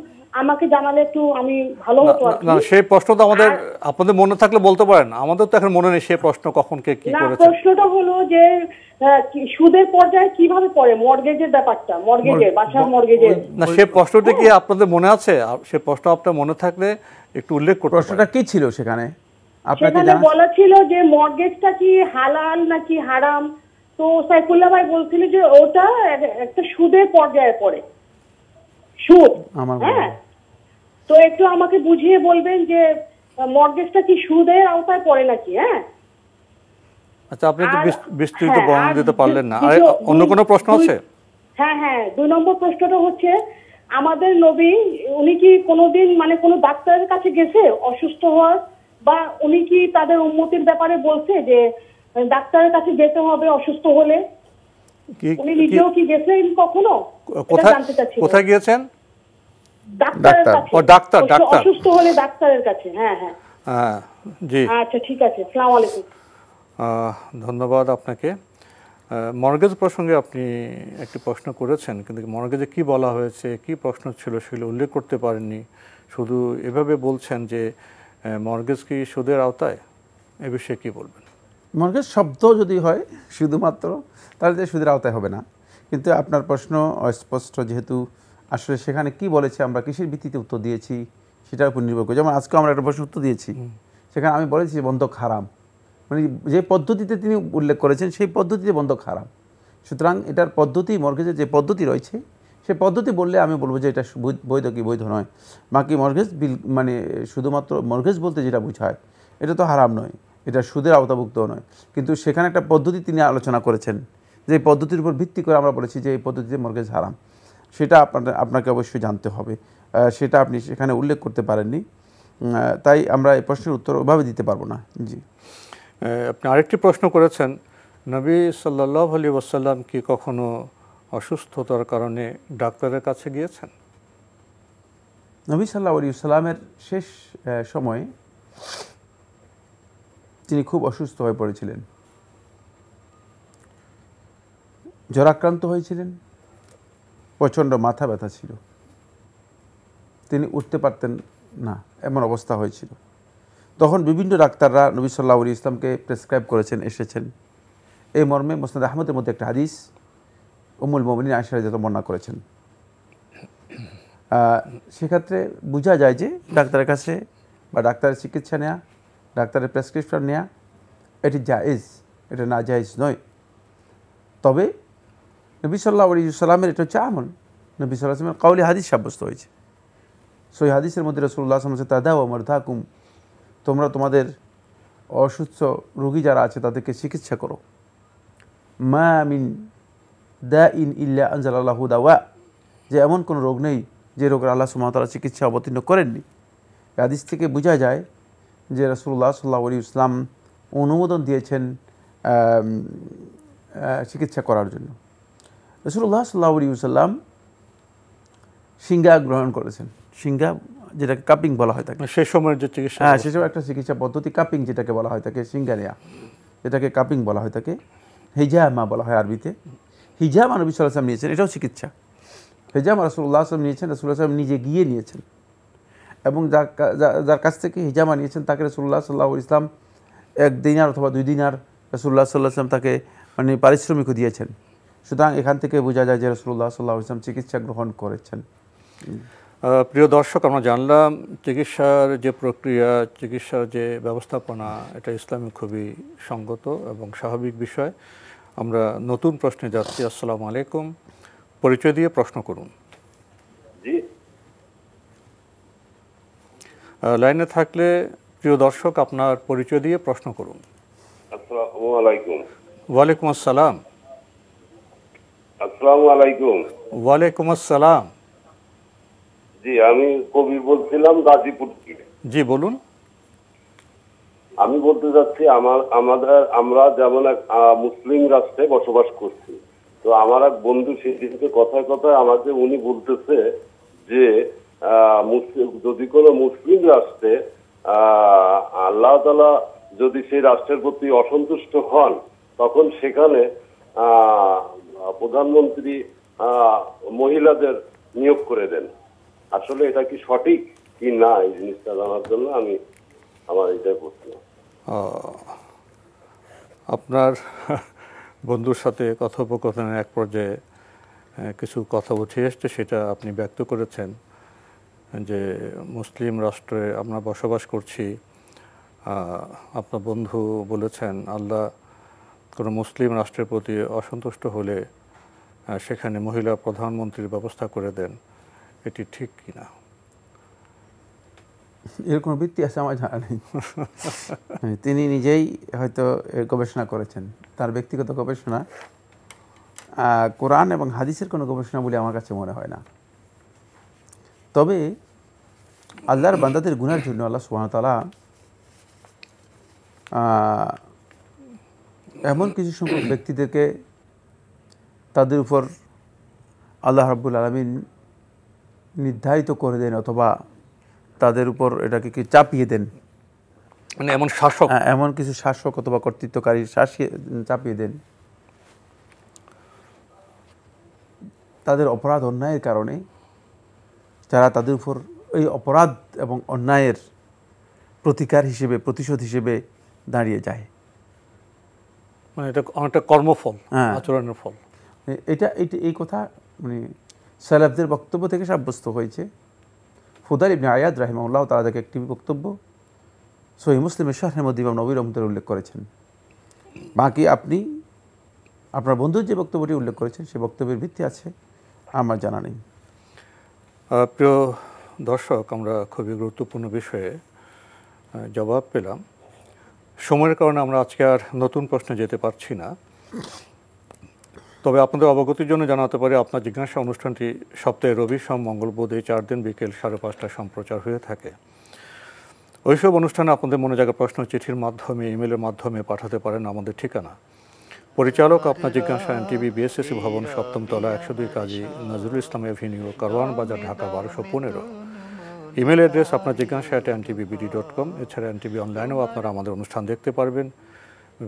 আমাকে জানালে একটু আমি ভালো হতো না সেই প্রশ্ন তো আমাদের আপনাদের মনে থাকলে বলতে পারেন আমাদের তো এখন মনে নেই সেই প্রশ্ন কখন কে কি করেছে প্রশ্নটা হলো যে সুদের পর্যায়ে কিভাবে পড়ে মর্গেজের ব্যাপারটা মর্গেজের বাসার মর্গেজের না সেই প্রশ্নটা কি আপনাদের মনে আছে সেই প্রশ্ন আপনার মনে থাকলে একটু উল্লেখ করতে প্রশ্নটা কি ছিল সেখানে আপনাকে বলা ছিল যে মর্গেজটা কি হালাল নাকি হারাম তো সাইফুল্লাহ ভাই বলছিল যে ওটা একটা সুদের পর্যায়ে পড়ে সুদ হ্যাঁ তো একটু আমাকে বুঝিয়ে বলবেন যে মর্গেজটা কি সুদের আওতায় পড়ে নাকি হ্যাঁ আচ্ছা আপনি তো বিস্তারিত হ্যাঁ, বর্ণনা দিতে পারলেন না আর অন্য কোনো প্রশ্ন আছে হ্যাঁ হ্যাঁ দুই নম্বর প্রশ্নটা হচ্ছে আমাদের নবী উনি কি কোনোদিন মানে কোনো ডাক্তারের কাছে গেছে অসুস্থ হওয়ার বা উনি কি তাদের উন্নতির ব্যাপারে বলছে যে ডাক্তারের কাছে যেতে হবে অসুস্থ হলে উনি নিজেও কি গেছেন কখনো কোথায় কোথায় গিয়েছেন ডাক্তারের কাছে ডাক্তার ডাক্তার অসুস্থ হলে ডাক্তারের কাছে হ্যাঁ হ্যাঁ হ্যাঁ জি আচ্ছা ঠিক আছে আসসালামু ধন্যবাদ আপনাকে মর্গেজ প্রসঙ্গে আপনি একটি প্রশ্ন করেছেন কিন্তু মর্গেজে কি বলা হয়েছে কি প্রশ্ন ছিল সেগুলো উল্লেখ করতে পারেননি শুধু এভাবে বলছেন যে মর্গেজ কি সুদের আওতায় এ বিষয়ে কি বলবেন মর্গেজ শব্দ যদি হয় শুধুমাত্র তাহলে সুদের আওতায় হবে না কিন্তু আপনার প্রশ্ন অস্পষ্ট যেহেতু আসলে সেখানে কি বলেছে আমরা কৃষির ভিত্তিতে উত্তর দিয়েছি সেটার উপর নির্ভর করে যেমন আজকে আমরা একটা প্রশ্ন উত্তর দিয়েছি সেখানে আমি বলেছি বন্ধক হারাম মানে যে পদ্ধতিতে তিনি উল্লেখ করেছেন সেই পদ্ধতিতে বন্ধ খারাপ সুতরাং এটার পদ্ধতি মর্গেজের যে পদ্ধতি রয়েছে সে পদ্ধতি বললে আমি বলবো যে এটা বৈধ কি বৈধ নয় বাকি মর্গেজ বিল মানে শুধুমাত্র মর্গেজ বলতে যেটা বোঝায় এটা তো হারাম নয় এটা সুদের আওতাভুক্ত নয় কিন্তু সেখানে একটা পদ্ধতি তিনি আলোচনা করেছেন যে পদ্ধতির উপর ভিত্তি করে আমরা বলেছি যে এই পদ্ধতিতে মর্গেজ হারাম সেটা আপনার আপনাকে অবশ্যই জানতে হবে সেটা আপনি সেখানে উল্লেখ করতে পারেননি তাই আমরা এই প্রশ্নের উত্তর ওভাবে দিতে পারবো না জি আপনি আরেকটি প্রশ্ন করেছেন নবী সাল্লাহ আলী ওসাল্লাম কি কখনো অসুস্থতার কারণে ডাক্তারের কাছে গিয়েছেন নবী সাল্লাহ আলী সাল্লামের শেষ সময়ে তিনি খুব অসুস্থ হয়ে পড়েছিলেন জ্বরাক্রান্ত হয়েছিলেন প্রচণ্ড মাথা ব্যথা ছিল তিনি উঠতে পারতেন না এমন অবস্থা হয়েছিল তখন বিভিন্ন ডাক্তাররা নবী সাল্লাহ আলী ইসলামকে প্রেসক্রাইব করেছেন এসেছেন এই মর্মে মোসনাদ আহমদের মধ্যে একটা হাদিস উমুল মোমিনী আশার যত বর্ণনা করেছেন সেক্ষেত্রে বোঝা যায় যে ডাক্তারের কাছে বা ডাক্তারের চিকিৎসা নেয়া ডাক্তারের প্রেসক্রিপশন নেওয়া এটি জায়েজ এটা না জায়েজ নয় তবে নবী সাল্লাহ আলী সাল্লামের এটা হচ্ছে আমল নবী সাল্লাহ আসলামের কাউলি হাদিস সাব্যস্ত হয়েছে সই হাদিসের মধ্যে রসুল্লাহ আসলাম তাদা ও মর্ধা তোমরা তোমাদের অসুস্থ রোগী যারা আছে তাদেরকে চিকিৎসা করো মা মিন দ্য ইন ইল্লা আনজালাল্লাহু দাওয়া যে এমন কোনো রোগ নেই যে রোগের আল্লাহ সুমাতারা চিকিৎসা অবতীর্ণ করেননি হাদিস থেকে বোঝা যায় যে রসুল্লাহ সাল্লাহ আলী ইসলাম অনুমোদন দিয়েছেন চিকিৎসা করার জন্য রসুল্লাহ সাল্লাহ আলী সাল্লাম সিঙ্গা গ্রহণ করেছেন সিঙ্গা যেটাকে কাপিং বলা হয় থাকে সে সময়ের যে চিকিৎসা হ্যাঁ সে সময় একটা চিকিৎসা পদ্ধতি কাপিং যেটাকে বলা হয় থাকে সিঙ্গারিয়া এটাকে কাপিং বলা হয় থাকে হিজামা বলা হয় আরবিতে হিজাম নবী সাল্লাহাম নিয়েছেন এটাও চিকিৎসা হিজাম রাসুল্লাহ আসলাম নিয়েছেন রাসুল্লাহ সাহেব নিজে গিয়ে নিয়েছেন এবং যার যার কাছ থেকে হিজামা নিয়েছেন তাকে রসুল্লাহ সাল্লাহ ইসলাম এক দিনার অথবা দুই দিনার রসুল্লাহ সাল্লাহ আসলাম তাকে মানে পারিশ্রমিকও দিয়েছেন সুতরাং এখান থেকে বোঝা যায় যে রসুল্লাহ সাল্লাহ ইসলাম চিকিৎসা গ্রহণ করেছেন প্রিয় দর্শক আমরা জানলাম চিকিৎসার যে প্রক্রিয়া চিকিৎসার যে ব্যবস্থাপনা এটা ইসলামে খুবই সঙ্গত এবং স্বাভাবিক বিষয় আমরা নতুন প্রশ্নে যাচ্ছি আসসালামু আলাইকুম পরিচয় দিয়ে প্রশ্ন করুন লাইনে থাকলে প্রিয় দর্শক আপনার পরিচয় দিয়ে প্রশ্ন করুন ওয়ালাইকুম আসসালাম ওয়ালাইকুম আসসালাম জি আমি কবি বলছিলাম গাজীপুর থেকে জি বলুন আমি বলতে চাচ্ছি আমার আমাদের আমরা যেমন এক মুসলিম রাষ্ট্রে বসবাস করছি তো আমার এক বন্ধু সেদিনকে কথায় কথায় আমাকে উনি বলতেছে যে যদি কোনো মুসলিম রাষ্ট্রে আল্লাহ তালা যদি সেই রাষ্ট্রের প্রতি অসন্তুষ্ট হন তখন সেখানে প্রধানমন্ত্রী মহিলাদের নিয়োগ করে দেন আসলে এটা কি সঠিক কি না এই জিনিসটা জানার জন্য আমি আমার এটাই প্রশ্ন আপনার বন্ধুর সাথে কথোপকথনের এক পর্যায়ে কিছু কথা উঠে এসছে সেটা আপনি ব্যক্ত করেছেন যে মুসলিম রাষ্ট্রে আমরা বসবাস করছি আপনার বন্ধু বলেছেন আল্লাহ কোনো মুসলিম রাষ্ট্রের প্রতি অসন্তুষ্ট হলে সেখানে মহিলা প্রধানমন্ত্রীর ব্যবস্থা করে দেন এটি ঠিক কিনা এর কোনো ভিত্তি আছে আমার জানা নেই তিনি নিজেই হয়তো গবেষণা করেছেন তার ব্যক্তিগত গবেষণা কোরআন এবং হাদিসের কোনো গবেষণা বলে আমার কাছে মনে হয় না তবে আল্লাহর বান্দাদের গুনার জন্য আল্লাহ সুহামতালা এমন কিছু সংখ্যক ব্যক্তিদেরকে তাদের উপর আল্লাহ রাবুল আলমিন নির্ধারিত করে দেন অথবা তাদের উপর এটাকে কি চাপিয়ে দেন মানে এমন শাসক হ্যাঁ, এমন কিছু শাসক অথবা কর্তৃত্বকারী শাসিয়ে চাপিয়ে দেন তাদের অপরাধ অন্যায়ের কারণে যারা তাদের উপর এই অপরাধ এবং অন্যায়ের প্রতিকার হিসেবে প্রতিশোধ হিসেবে দাঁড়িয়ে যায় মানে এটা অনেকটা কর্মফল হ্যাঁ। আচরণের ফল এটা এই কথা মানে সালাফদের বক্তব্য থেকে সাব্যস্ত হয়েছে ফুদার ইবনে আয়াদ রাহিমাউল্লাহ তারা থেকে একটি বক্তব্য সহি মুসলিমের শাহরেমদ ইমাম নবীর রহমদের উল্লেখ করেছেন বাকি আপনি আপনার বন্ধুর যে বক্তব্যটি উল্লেখ করেছেন সে বক্তব্যের ভিত্তি আছে আমার জানা নেই প্রিয় দর্শক আমরা খুবই গুরুত্বপূর্ণ বিষয়ে জবাব পেলাম সময়ের কারণে আমরা আজকে আর নতুন প্রশ্নে যেতে পারছি না তবে আপনাদের অবগতির জন্য জানাতে পারি আপনার জিজ্ঞাসা অনুষ্ঠানটি সপ্তাহে রবি সোম মঙ্গল বুধ এই চার দিন বিকেল সাড়ে পাঁচটায় সম্প্রচার হয়ে থাকে ওইসব অনুষ্ঠানে আপনাদের মনে জায়গা প্রশ্ন চিঠির মাধ্যমে ইমেলের মাধ্যমে পাঠাতে পারেন আমাদের ঠিকানা পরিচালক আপনার জিজ্ঞাসা এন টিভি বিএসএসি ভবন সপ্তম তলা একশো দুই কাজী নজরুল ইসলাম এভিনিউ কারওয়ান বাজার ঢাকা বারোশো পনেরো ইমেল অ্যাড্রেস আপনার জিজ্ঞাসা at N TV BD dot com এছাড়া এন টিভি অনলাইনেও আপনারা আমাদের অনুষ্ঠান দেখতে পারবেন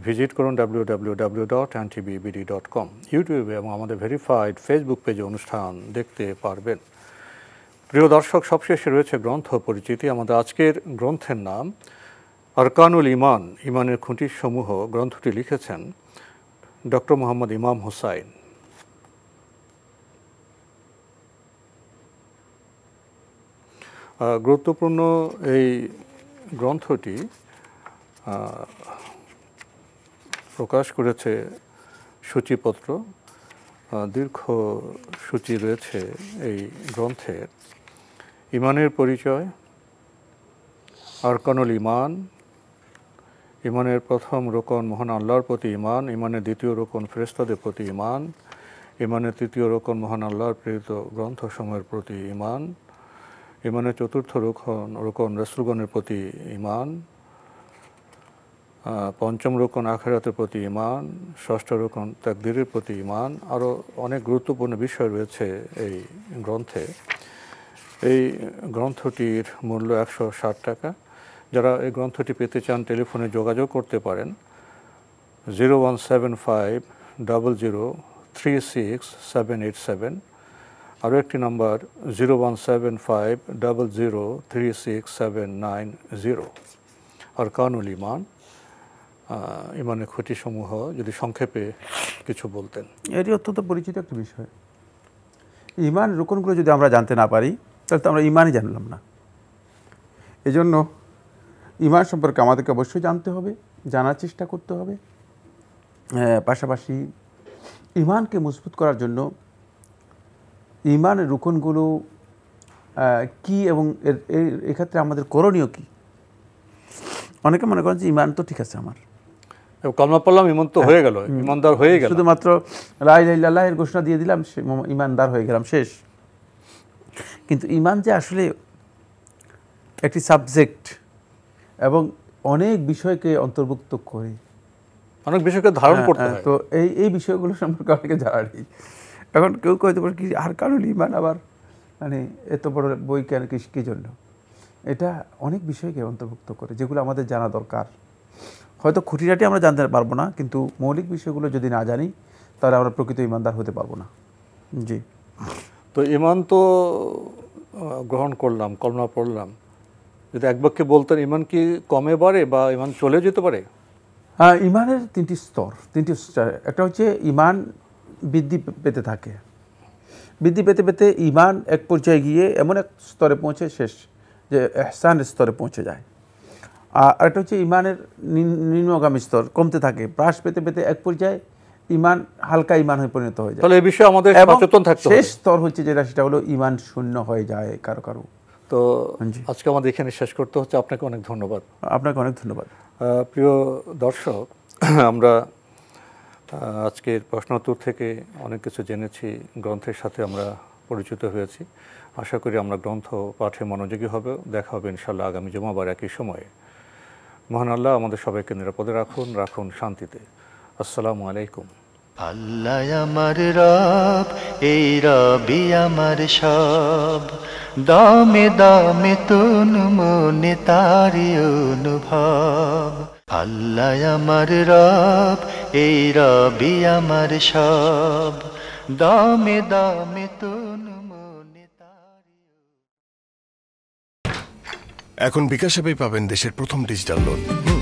ভিজিট করুন ডাব্লিউ ডাব্লিউ ডাব্লিউ ডট অ্যান্টিবিবিডি ডট কম ইউটিউবে এবং আমাদের ভেরিফাইড ফেসবুক পেজে অনুষ্ঠান দেখতে পারবেন প্রিয় দর্শক সবশেষে রয়েছে গ্রন্থ পরিচিতি আমাদের আজকের গ্রন্থের নাম আরকানুল ইমান ইমানের খুঁটির সমূহ গ্রন্থটি লিখেছেন ডক্টর মোহাম্মদ ইমাম হুসাইন গুরুত্বপূর্ণ এই গ্রন্থটি প্রকাশ করেছে সূচিপত্র দীর্ঘ সূচি রয়েছে এই গ্রন্থের ইমানের পরিচয় আরকানুল ইমান ইমানের প্রথম রোকন মহান আল্লাহর প্রতি ইমান ইমানের দ্বিতীয় রোকন ফেরেস্তাদের প্রতি ইমান ইমানের তৃতীয় রোকন মহান আল্লাহর প্রেরিত গ্রন্থসমূহের প্রতি ইমান ইমানের চতুর্থ রোকন রোকন রসুলগণের প্রতি ইমান পঞ্চম রোকন আখেরাতের প্রতি ইমান ষষ্ঠ রোকন ত্যাগদীরের প্রতি ইমান আরও অনেক গুরুত্বপূর্ণ বিষয় রয়েছে এই গ্রন্থে এই গ্রন্থটির মূল্য একশো ষাট টাকা যারা এই গ্রন্থটি পেতে চান টেলিফোনে যোগাযোগ করতে পারেন zero one seven five double zero three six seven eight seven আরও একটি number zero one seven five double zero three six seven nine zero আর কানুল ইমান ইমানের ক্ষতিসমূহ যদি সংক্ষেপে কিছু বলতেন এটি অত্যন্ত পরিচিত একটা বিষয় ইমান রোকনগুলো যদি আমরা জানতে না পারি তাহলে তো আমরা ইমানই জানলাম না এজন্য ইমান সম্পর্কে আমাদেরকে অবশ্যই জানতে হবে জানার চেষ্টা করতে হবে পাশাপাশি ইমানকে মজবুত করার জন্য ইমান রোকনগুলো কি এবং এর এক্ষেত্রে আমাদের করণীয় কি অনেকে মনে করেন যে ইমান তো ঠিক আছে আমার কলমা পড়লাম তো হয়ে গেল ইমানদার হয়ে গেল শুধুমাত্র লাইল্লাহ এর ঘোষণা দিয়ে দিলাম সে ইমানদার হয়ে গেলাম শেষ কিন্তু ইমান যে আসলে একটি সাবজেক্ট এবং অনেক বিষয়কে অন্তর্ভুক্ত করে অনেক বিষয়কে ধারণ হ্যাঁ, করতে হ্যাঁ, হয় তো এই এই বিষয়গুলো সম্পর্কে অনেকে জানা নেই এখন কেউ কইতে পারে কি আর কারণ ইমান আবার মানে এত বড় বই কেন কী জন্য এটা অনেক বিষয়কে অন্তর্ভুক্ত করে যেগুলো আমাদের জানা দরকার হয়তো খুঁটিরাটি আমরা জানতে পারবো না কিন্তু মৌলিক বিষয়গুলো যদি না জানি তাহলে আমরা প্রকৃত ইমানদার হতে পারবো না জি তো ইমান তো গ্রহণ করলাম কলমা পড়লাম যদি এক বাক্যে বলতেন ইমান কি কমে বাড়ে বা ইমান চলে যেতে পারে হ্যাঁ ইমানের তিনটি স্তর তিনটি একটা হচ্ছে ইমান বৃদ্ধি পেতে থাকে বৃদ্ধি পেতে পেতে ইমান এক পর্যায়ে গিয়ে এমন এক স্তরে পৌঁছে শেষ যে এহসানের স্তরে পৌঁছে যায় আর একটা হচ্ছে ইমানের নিম্নগামী স্তর কমতে থাকে হ্রাস পেতে পেতে এক পর্যায়ে ইমান হালকা ইমান হয়ে পরিণত হয়ে যায় তাহলে এই বিষয়ে আমাদের সচেতন থাকতে শেষ স্তর হচ্ছে যেটা সেটা হলো ইমান শূন্য হয়ে যায় কারো কারো তো আজকে আমাদের এখানে শেষ করতে হচ্ছে আপনাকে অনেক ধন্যবাদ আপনাকে অনেক ধন্যবাদ প্রিয় দর্শক (clears throat) আমরা আজকের প্রশ্নোত্তর থেকে অনেক কিছু জেনেছি গ্রন্থের সাথে আমরা পরিচিত হয়েছি আশা করি আমরা গ্রন্থ পাঠে মনোযোগী হবে দেখা হবে ইনশাল্লাহ আগামী জমাবার একই সময়ে মহান আল্লাহ আমাদের সবাইকে নিরাপদে রাখুন রাখুন শান্তিতে আসসালামু আলাইকুম আল্লাহ আমার রব এই রবি আমার সব দমে দমে তুন মনে তারি অনুভব আল্লাহ আমার রব এই রবি আমার সব দমে দমে তুন এখন বিকাশে পাবেন দেশের প্রথম ডিজিটাল লোন